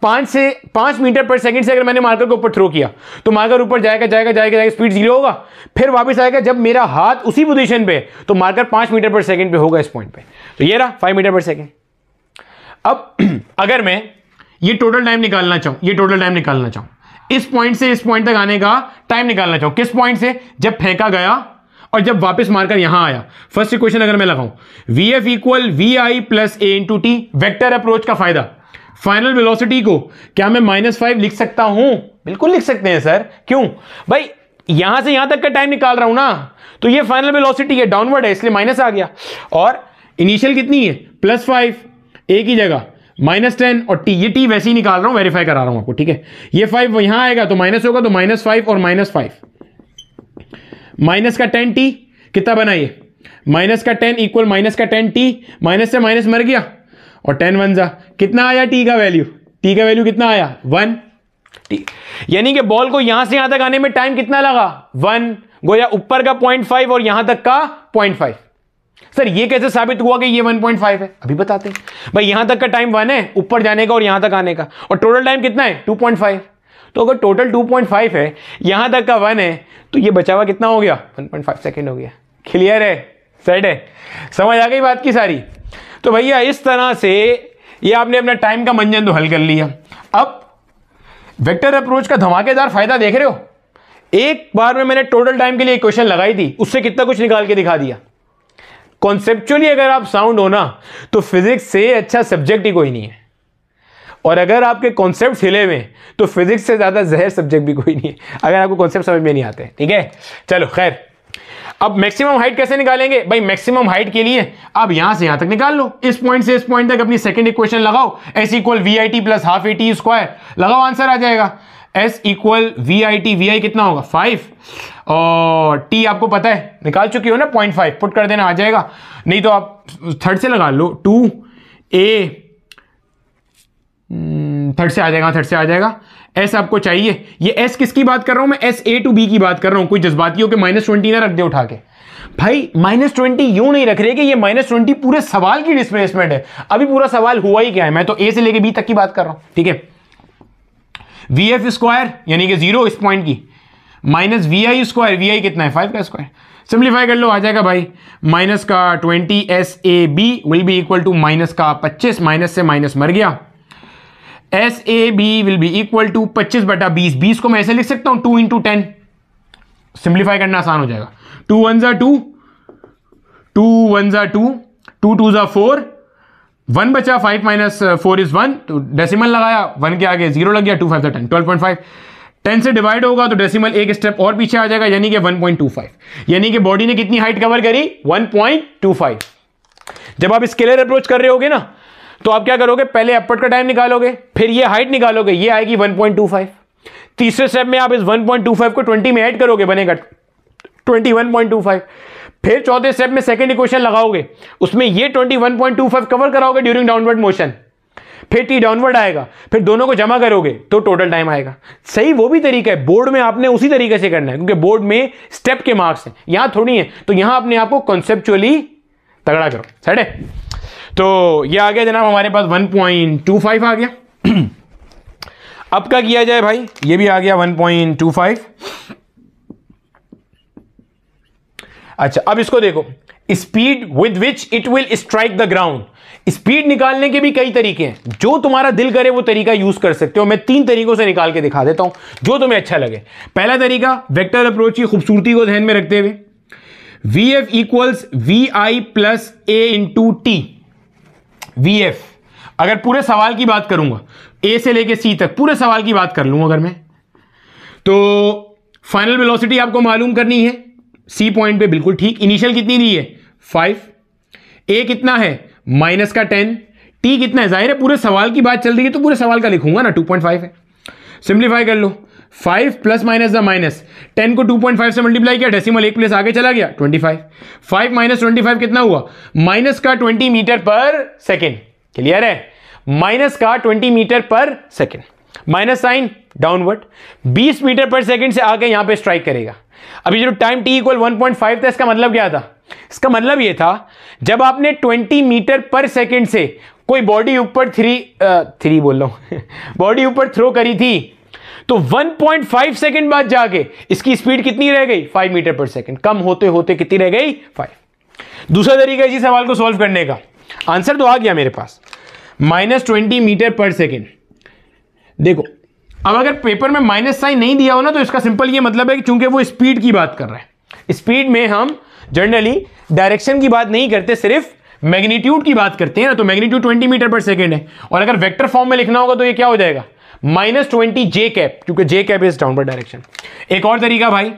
पांच से पांच मीटर पर सेकंड से अगर मैंने मार्कर को ऊपर थ्रो किया तो मार्कर ऊपर जाएगा जाएगा जाएगा जाएगा स्पीड जीरो होगा फिर वापस आएगा जब मेरा हाथ उसी पोजीशन पे तो मार्कर पांच मीटर पर सेकंड पे होगा इस पॉइंट पे तो ये रहा फाइव मीटर पर सेकंड अब अगर मैं ये टोटल टाइम निकालना चाहूं ये टोटल टाइम निकालना चाहूं इस पॉइंट से इस पॉइंट तक आने का टाइम निकालना चाहूं किस पॉइंट से जब फेंका गया और जब वापस मार्कर यहां आया फर्स्ट इक्वेशन अगर मैं लगाऊं v F equal we I plus A into t vector approach का फायदा फाइनल वेलोसिटी को क्या मैं माइनस फाइव लिख सकता हूं बिल्कुल लिख सकते हैं सर क्यों भाई यहां से यहां तक का टाइम निकाल रहा हूं ना तो ये फाइनल वेलोसिटी है डाउनवर्ड है इसलिए माइनस आ गया और इनिशियल कितनी है प्लस फाइव एक ही जगह माइनस टेन और टी ये टी वैसे ही निकाल रहा हूं वेरीफाई करा रहा हूं आपको ठीक है ये फाइव यहां आएगा तो माइनस होगा तो माइनस फाइव और माइनस फाइव माइनस का टेन टी कितना बनाइए माइनस का टेन इक्वल माइनस का टेन टी माइनस से माइनस मर गया और टेन वन जा कितना आया टी का वैल्यू टी का वैल्यू कितना आया वन टी यानी कि बॉल को यहां से यहां तक आने में टाइम कितना लगा वन गोया ऊपर का पॉइंट फाइव और यहां तक का पॉइंट फाइव सर ये कैसे साबित हुआ कि ये 1.5 है अभी बताते हैं भाई यहां तक का टाइम वन है ऊपर जाने का और यहां तक आने का और टोटल टाइम कितना है 2.5 तो अगर टोटल 2.5 है यहां तक का वन है तो ये बचा हुआ कितना हो गया 1.5 सेकेंड हो गया क्लियर है सेट है समझ आ गई बात की सारी तो भैया इस तरह से ये आपने अपना टाइम का मंजन तो हल कर लिया अब वेक्टर अप्रोच का धमाकेदार फायदा देख रहे हो एक बार में मैंने टोटल टाइम के लिए क्वेश्चन लगाई थी उससे कितना कुछ निकाल के दिखा दिया कॉन्सेप्चुअली अगर आप साउंड हो ना तो फिजिक्स से अच्छा सब्जेक्ट ही कोई नहीं है और अगर आपके कॉन्सेप्ट हिले में तो फिजिक्स से ज़्यादा जहर सब्जेक्ट भी कोई नहीं है अगर आपको कॉन्सेप्ट समझ में नहीं आते ठीक है चलो खैर अब मैक्सिमम हाइट कैसे निकालेंगे भाई मैक्सिमम हाइट के लिए अब यहां से यहां तक निकाल लो इस पॉइंट से इस पॉइंट तक अपनी सेकंड इक्वेशन लगाओ s equal we I T plus half A T square लगाओ आंसर आ जाएगा s equal we I t v i कितना होगा फाइव और टी आपको पता है निकाल चुकी हो ना पॉइंट फाइव पुट कर देना आ जाएगा नहीं तो आप थर्ड से लगा लो टू ए थर्ड से आ जाएगा थर्ड से आ जाएगा एस आपको चाहिए ये एस किसकी बात कर रहा हूं मैं एस ए टू बी की बात कर रहा हूं कोई जज्बाती के माइनस ट्वेंटी ना रख दे उठा के भाई माइनस ट्वेंटी यू नहीं रख रहे कि ये माइनस ट्वेंटी पूरे सवाल की डिस्प्लेसमेंट है अभी पूरा सवाल हुआ ही क्या है मैं तो ए से लेके बी तक की बात कर रहा हूं ठीक है वी एफ स्क्वायर यानी कि जीरो इस पॉइंट की minus v i square we i कितना है फाइव का स्क्वायर सिंप्लीफाई कर लो आ जाएगा भाई माइनस का twenty s A b will be equal to minus का पच्चीस माइनस से माइनस मर गया s A b will be equal to पच्चीस बटा बीस बीस को मैं ऐसे लिख सकता हूं टू इंटू टेन सिंप्लीफाई करना आसान हो जाएगा टू वन ज़ा टू टू वन ज़ा टू टू टू ज़ा फोर वन बचा five minus four is one तो डेसिमल लगाया वन के आगे जीरो लग गया two five ten twelve point five ten से डिवाइड होगा तो डेसिमल एक स्टेप और पीछे आ जाएगा यानी कि वन पॉइंट टू फाइव यानी कि बॉडी ने कितनी हाइट कवर करी वन पॉइंट टू फाइव जब आप स्केलर अप्रोच कर रहे होगे ना तो आप क्या करोगे पहले अपवर्ड का टाइम निकालोगे फिर ये हाइट निकालोगे ये आएगी 1.25 तीसरे स्टेप में आप इस 1.25 को 20 में ऐड करोगे बनेगा 21.25 फिर चौथे स्टेप में सेकेंड इक्वेशन लगाओगे उसमें ये 21.25 कवर कराओगे ड्यूरिंग डाउनवर्ड मोशन फिर टी डाउनवर्ड आएगा फिर दोनों को जमा करोगे तो टोटल टाइम आएगा सही वो भी तरीका है बोर्ड में आपने उसी तरीके से करना है क्योंकि बोर्ड में स्टेप के मार्क्स हैं यहां थोड़ी है तो यहां अपने आपको कॉन्सेप्चुअली तगड़ा करो सेट है तो ये आ गया जनाब हमारे पास 1.25 आ गया अब क्या किया जाए भाई ये भी आ गया 1.25 अच्छा अब इसको देखो speed with which it will strike the ground speed निकालने के भी कई तरीके हैं जो तुम्हारा दिल करे वो तरीका यूज कर सकते हो मैं तीन तरीकों से निकाल के दिखा देता हूं जो तुम्हें अच्छा लगे पहला तरीका वेक्टर अप्रोच की खूबसूरती को ध्यान में रखते हुए v F equals we I plus A into T V f अगर पूरे सवाल की बात करूंगा ए से लेके सी तक पूरे सवाल की बात कर लूं अगर मैं तो फाइनल वेलोसिटी आपको मालूम करनी है सी पॉइंट पे बिल्कुल ठीक इनिशियल कितनी दी है फाइव ए कितना है माइनस का टेन टी कितना है जाहिर है पूरे सवाल की बात चल रही है तो पूरे सवाल का लिखूंगा ना टू पॉइंट फाइव है सिंप्लीफाई कर लो five plus minus the minus ten को टू पॉइंट फाइव से मल्टीप्लाई किया डेसिमल एक प्लेस आगे चला गया twenty five five minus twenty five कितना हुआ माइनस का twenty meter per second clear है माइनस का twenty meter per second minus sign downward बीस मीटर पर सेकेंड से आगे यहां पे स्ट्राइक करेगा अभी जो time T equal one point five था इसका मतलब क्या था इसका मतलब ये था जब आपने ट्वेंटी मीटर पर सेकेंड से कोई बॉडी ऊपर थ्री थ्री बोल रहा हूं बॉडी ऊपर थ्रो करी थी तो 1.5 सेकंड बाद जाके इसकी स्पीड कितनी रह गई 5 मीटर पर सेकंड कम होते होते कितनी रह गई 5 दूसरा तरीका इसी सवाल को सॉल्व करने का आंसर तो आ गया मेरे पास minus twenty meter per second देखो अब अगर पेपर में माइनस साइन नहीं दिया हो ना तो इसका सिंपल ये मतलब है कि चूंकि वो स्पीड की बात कर रहा है स्पीड में हम जनरली डायरेक्शन की बात नहीं करते सिर्फ मैग्नीट्यूड की बात करते हैं ना तो मैग्नीट्यूड 20 मीटर पर सेकेंड है और अगर वेक्टर फॉर्म में लिखना होगा तो ये क्या हो जाएगा माइनस ट्वेंटी जे कैप क्योंकि j cap is downward direction एक और तरीका भाई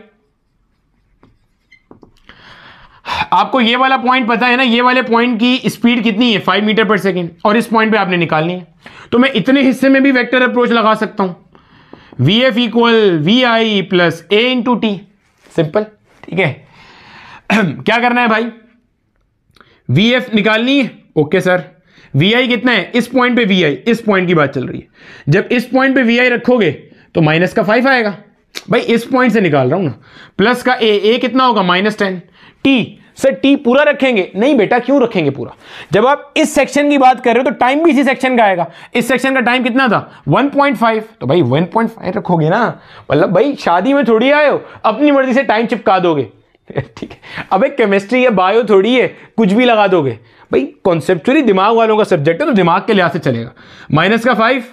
आपको ये वाला पॉइंट पता है ना ये वाले पॉइंट की स्पीड कितनी है फाइव मीटर पर सेकेंड और इस पॉइंट पे आपने निकालनी है तो मैं इतने हिस्से में भी वेक्टर अप्रोच लगा सकता हूं v F equal we I plus A into t simple ठीक है क्या करना है भाई वी एफ निकालनी है ओके सर वी आई कितना है इस पॉइंट पे वी आई इस पॉइंट की बात चल रही है जब इस पॉइंट पे वी आई रखोगे तो माइनस का फाइव आएगा भाई इस पॉइंट से निकाल रहा हूं ना प्लस का ए ए कितना होगा minus ten t sir t पूरा रखेंगे नहीं बेटा क्यों रखेंगे पूरा जब आप इस सेक्शन की बात कर रहे हो तो टाइम भी इसी सेक्शन का आएगा इस सेक्शन का टाइम कितना था 1.5 तो भाई 1.5 रखोगे ना मतलब भाई शादी में थोड़ी आए हो अपनी मर्जी से टाइम चिपका दोगे ठीक है अबे केमिस्ट्री या बायो थोड़ी है कुछ भी लगा दोगे भाई कॉन्सेप्चुअली दिमाग वालों का सब्जेक्ट है तो दिमाग के लिहाज से चलेगा माइनस का फाइव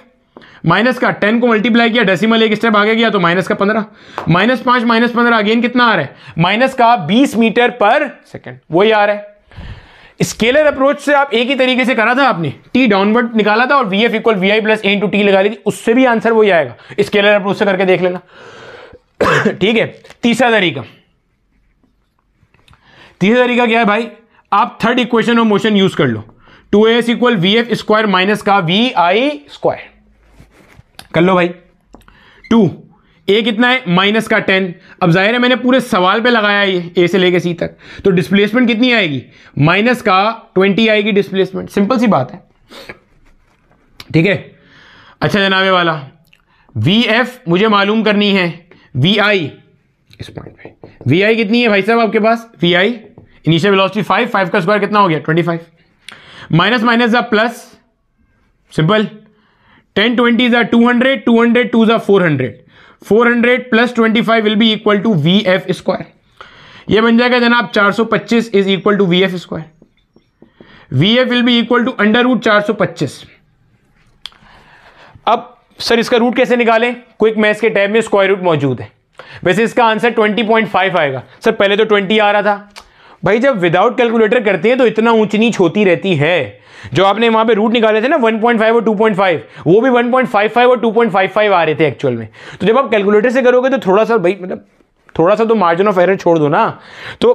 माइनस का टेन को मल्टीप्लाई किया डेसिमल एक स्टेप आगे गया तो माइनस का पंद्रह माइनस पांच माइनस पंद्रह अगेन कितना आ रहा है माइनस का बीस मीटर पर सेकेंड वही आ रहा है स्केलर अप्रोच से आप एक ही तरीके से करा था आपने टी डाउनवर्ड निकाला था और v F equal we I plus A into t लगा ली थी उससे भी आंसर वही आएगा स्केलर अप्रोच से करके देख लेना ठीक है तीसरा तरीका तीसरा तरीका क्या है भाई आप third equation of motion use कर लो two s equal v f square minus का वी आई स्क्वायर कर लो भाई टू ए कितना है माइनस का टेन अब जाहिर है मैंने पूरे सवाल पे लगाया ये ए से लेके सी तक तो डिस्प्लेसमेंट कितनी आएगी माइनस का ट्वेंटी आएगी डिस्प्लेसमेंट सिंपल सी बात है ठीक है अच्छा जनाबे वाला वी एफ मुझे मालूम करनी है वी आई इस पॉइंट पे वी आई कितनी है भाई साहब आपके पास v i initial velocity five five का स्क्वायर कितना हो गया ट्वेंटी फाइव माइनस माइनस या प्लस सिंपल टेन ट्वेंटी ज two hundred two hundred two ज four hundred four hundred plus twenty five will be equal to v f square यह बन जाएगा जनाब चार सौ पच्चीस is equal to v f square v F will be equal to under root चार सौ पच्चीस अब सर इसका रूट कैसे निकालें क्विक मैथ्स के टाइम में स्क्वायर रूट मौजूद है वैसे इसका आंसर 20.5 आएगा सर पहले तो 20 आ रहा था भाई जब विदाउट कैलकुलेटर करते हैं तो इतना ऊंच नीच होती रहती है जो आपने वहां पे रूट निकाले थे ना 1.5 और 2.5 वो भी 1.55 और 2.55 आ रहे थे एक्चुअल में तो जब आप कैलकुलेटर से करोगे तो थोड़ा सा भाई मतलब थोड़ा सा तो मार्जिन ऑफ एरर छोड़ दो ना तो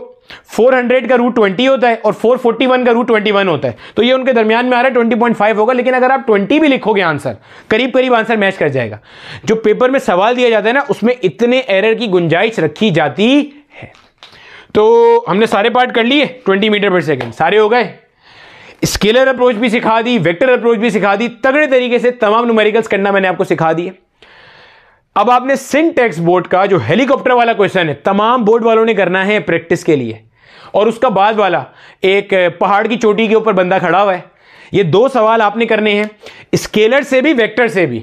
400 का रूट 20 होता है और 441 का रूट 21 होता है तो ये उनके दरमियान में आ रहा है 20.5 होगा लेकिन अगर आप 20 भी लिखोगे आंसर करीब करीब आंसर मैच कर जाएगा जो पेपर में सवाल दिया जाता है ना उसमें इतने एरर की गुंजाइश रखी जाती है तो हमने सारे पार्ट कर लिए 20 मीटर पर सेकेंड सारे हो गए स्केलर अप्रोच भी सिखा दी वेक्टर अप्रोच भी सिखा दी तगड़े तरीके से तमाम न्यूमेरिकल्स करना मैंने आपको सिखा दिए अब आपने सिंटेक्स बोर्ड का जो हेलीकॉप्टर वाला क्वेश्चन है तमाम बोर्ड वालों ने करना है प्रैक्टिस के लिए और उसका बाद वाला एक पहाड़ की चोटी के ऊपर बंदा खड़ा हुआ है ये दो सवाल आपने करने हैं स्केलर से भी वेक्टर से भी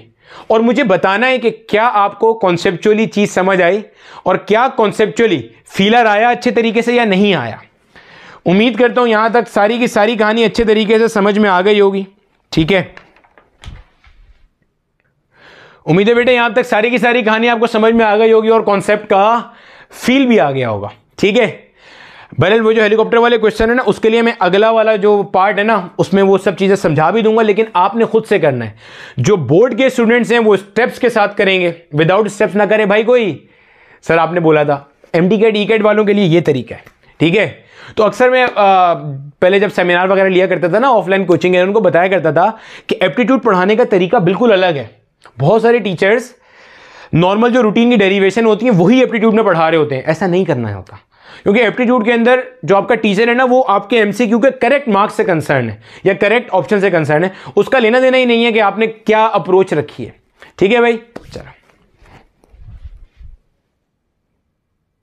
और मुझे बताना है कि क्या आपको कॉन्सेप्चुअली चीज़ समझ आई और क्या कॉन्सेप्चुअली फीलर आया अच्छे तरीके से या नहीं आया उम्मीद करता हूं यहां तक सारी की सारी कहानी अच्छे तरीके से समझ में आ गई होगी ठीक है उम्मीद है बेटे यहां तक सारी की सारी कहानी आपको समझ में आ गई होगी और कॉन्सेप्ट का फील भी आ गया होगा ठीक है बहरहाल वो जो हेलीकॉप्टर वाले क्वेश्चन है ना उसके लिए मैं अगला वाला जो पार्ट है ना उसमें वो सब चीज़ें समझा भी दूंगा लेकिन आपने खुद से करना है जो बोर्ड के स्टूडेंट्स हैं वो स्टेप्स के साथ करेंगे विदाउट स्टेप्स ना करें भाई कोई सर आपने बोला था M T CAT E CAT वालों के लिए ये तरीका है ठीक है तो अक्सर मैं आ, पहले जब सेमिनार वगैरह लिया करता था ना ऑफलाइन कोचिंग है उनको बताया करता था कि एप्टीट्यूड पढ़ाने का तरीका बिल्कुल अलग है बहुत सारे टीचर्स नॉर्मल जो रूटीन की डेरिवेशन होती है वही एप्टीट्यूड में पढ़ा रहे होते हैं ऐसा नहीं करना होता क्योंकि एप्टीट्यूड के अंदर जो आपका टीचर है ना वो आपके एमसीक्यू के करेक्ट मार्क्स से कंसर्न है या करेक्ट ऑप्शन से कंसर्न है उसका लेना देना ही नहीं है कि आपने क्या अप्रोच रखी है ठीक है भाई चलो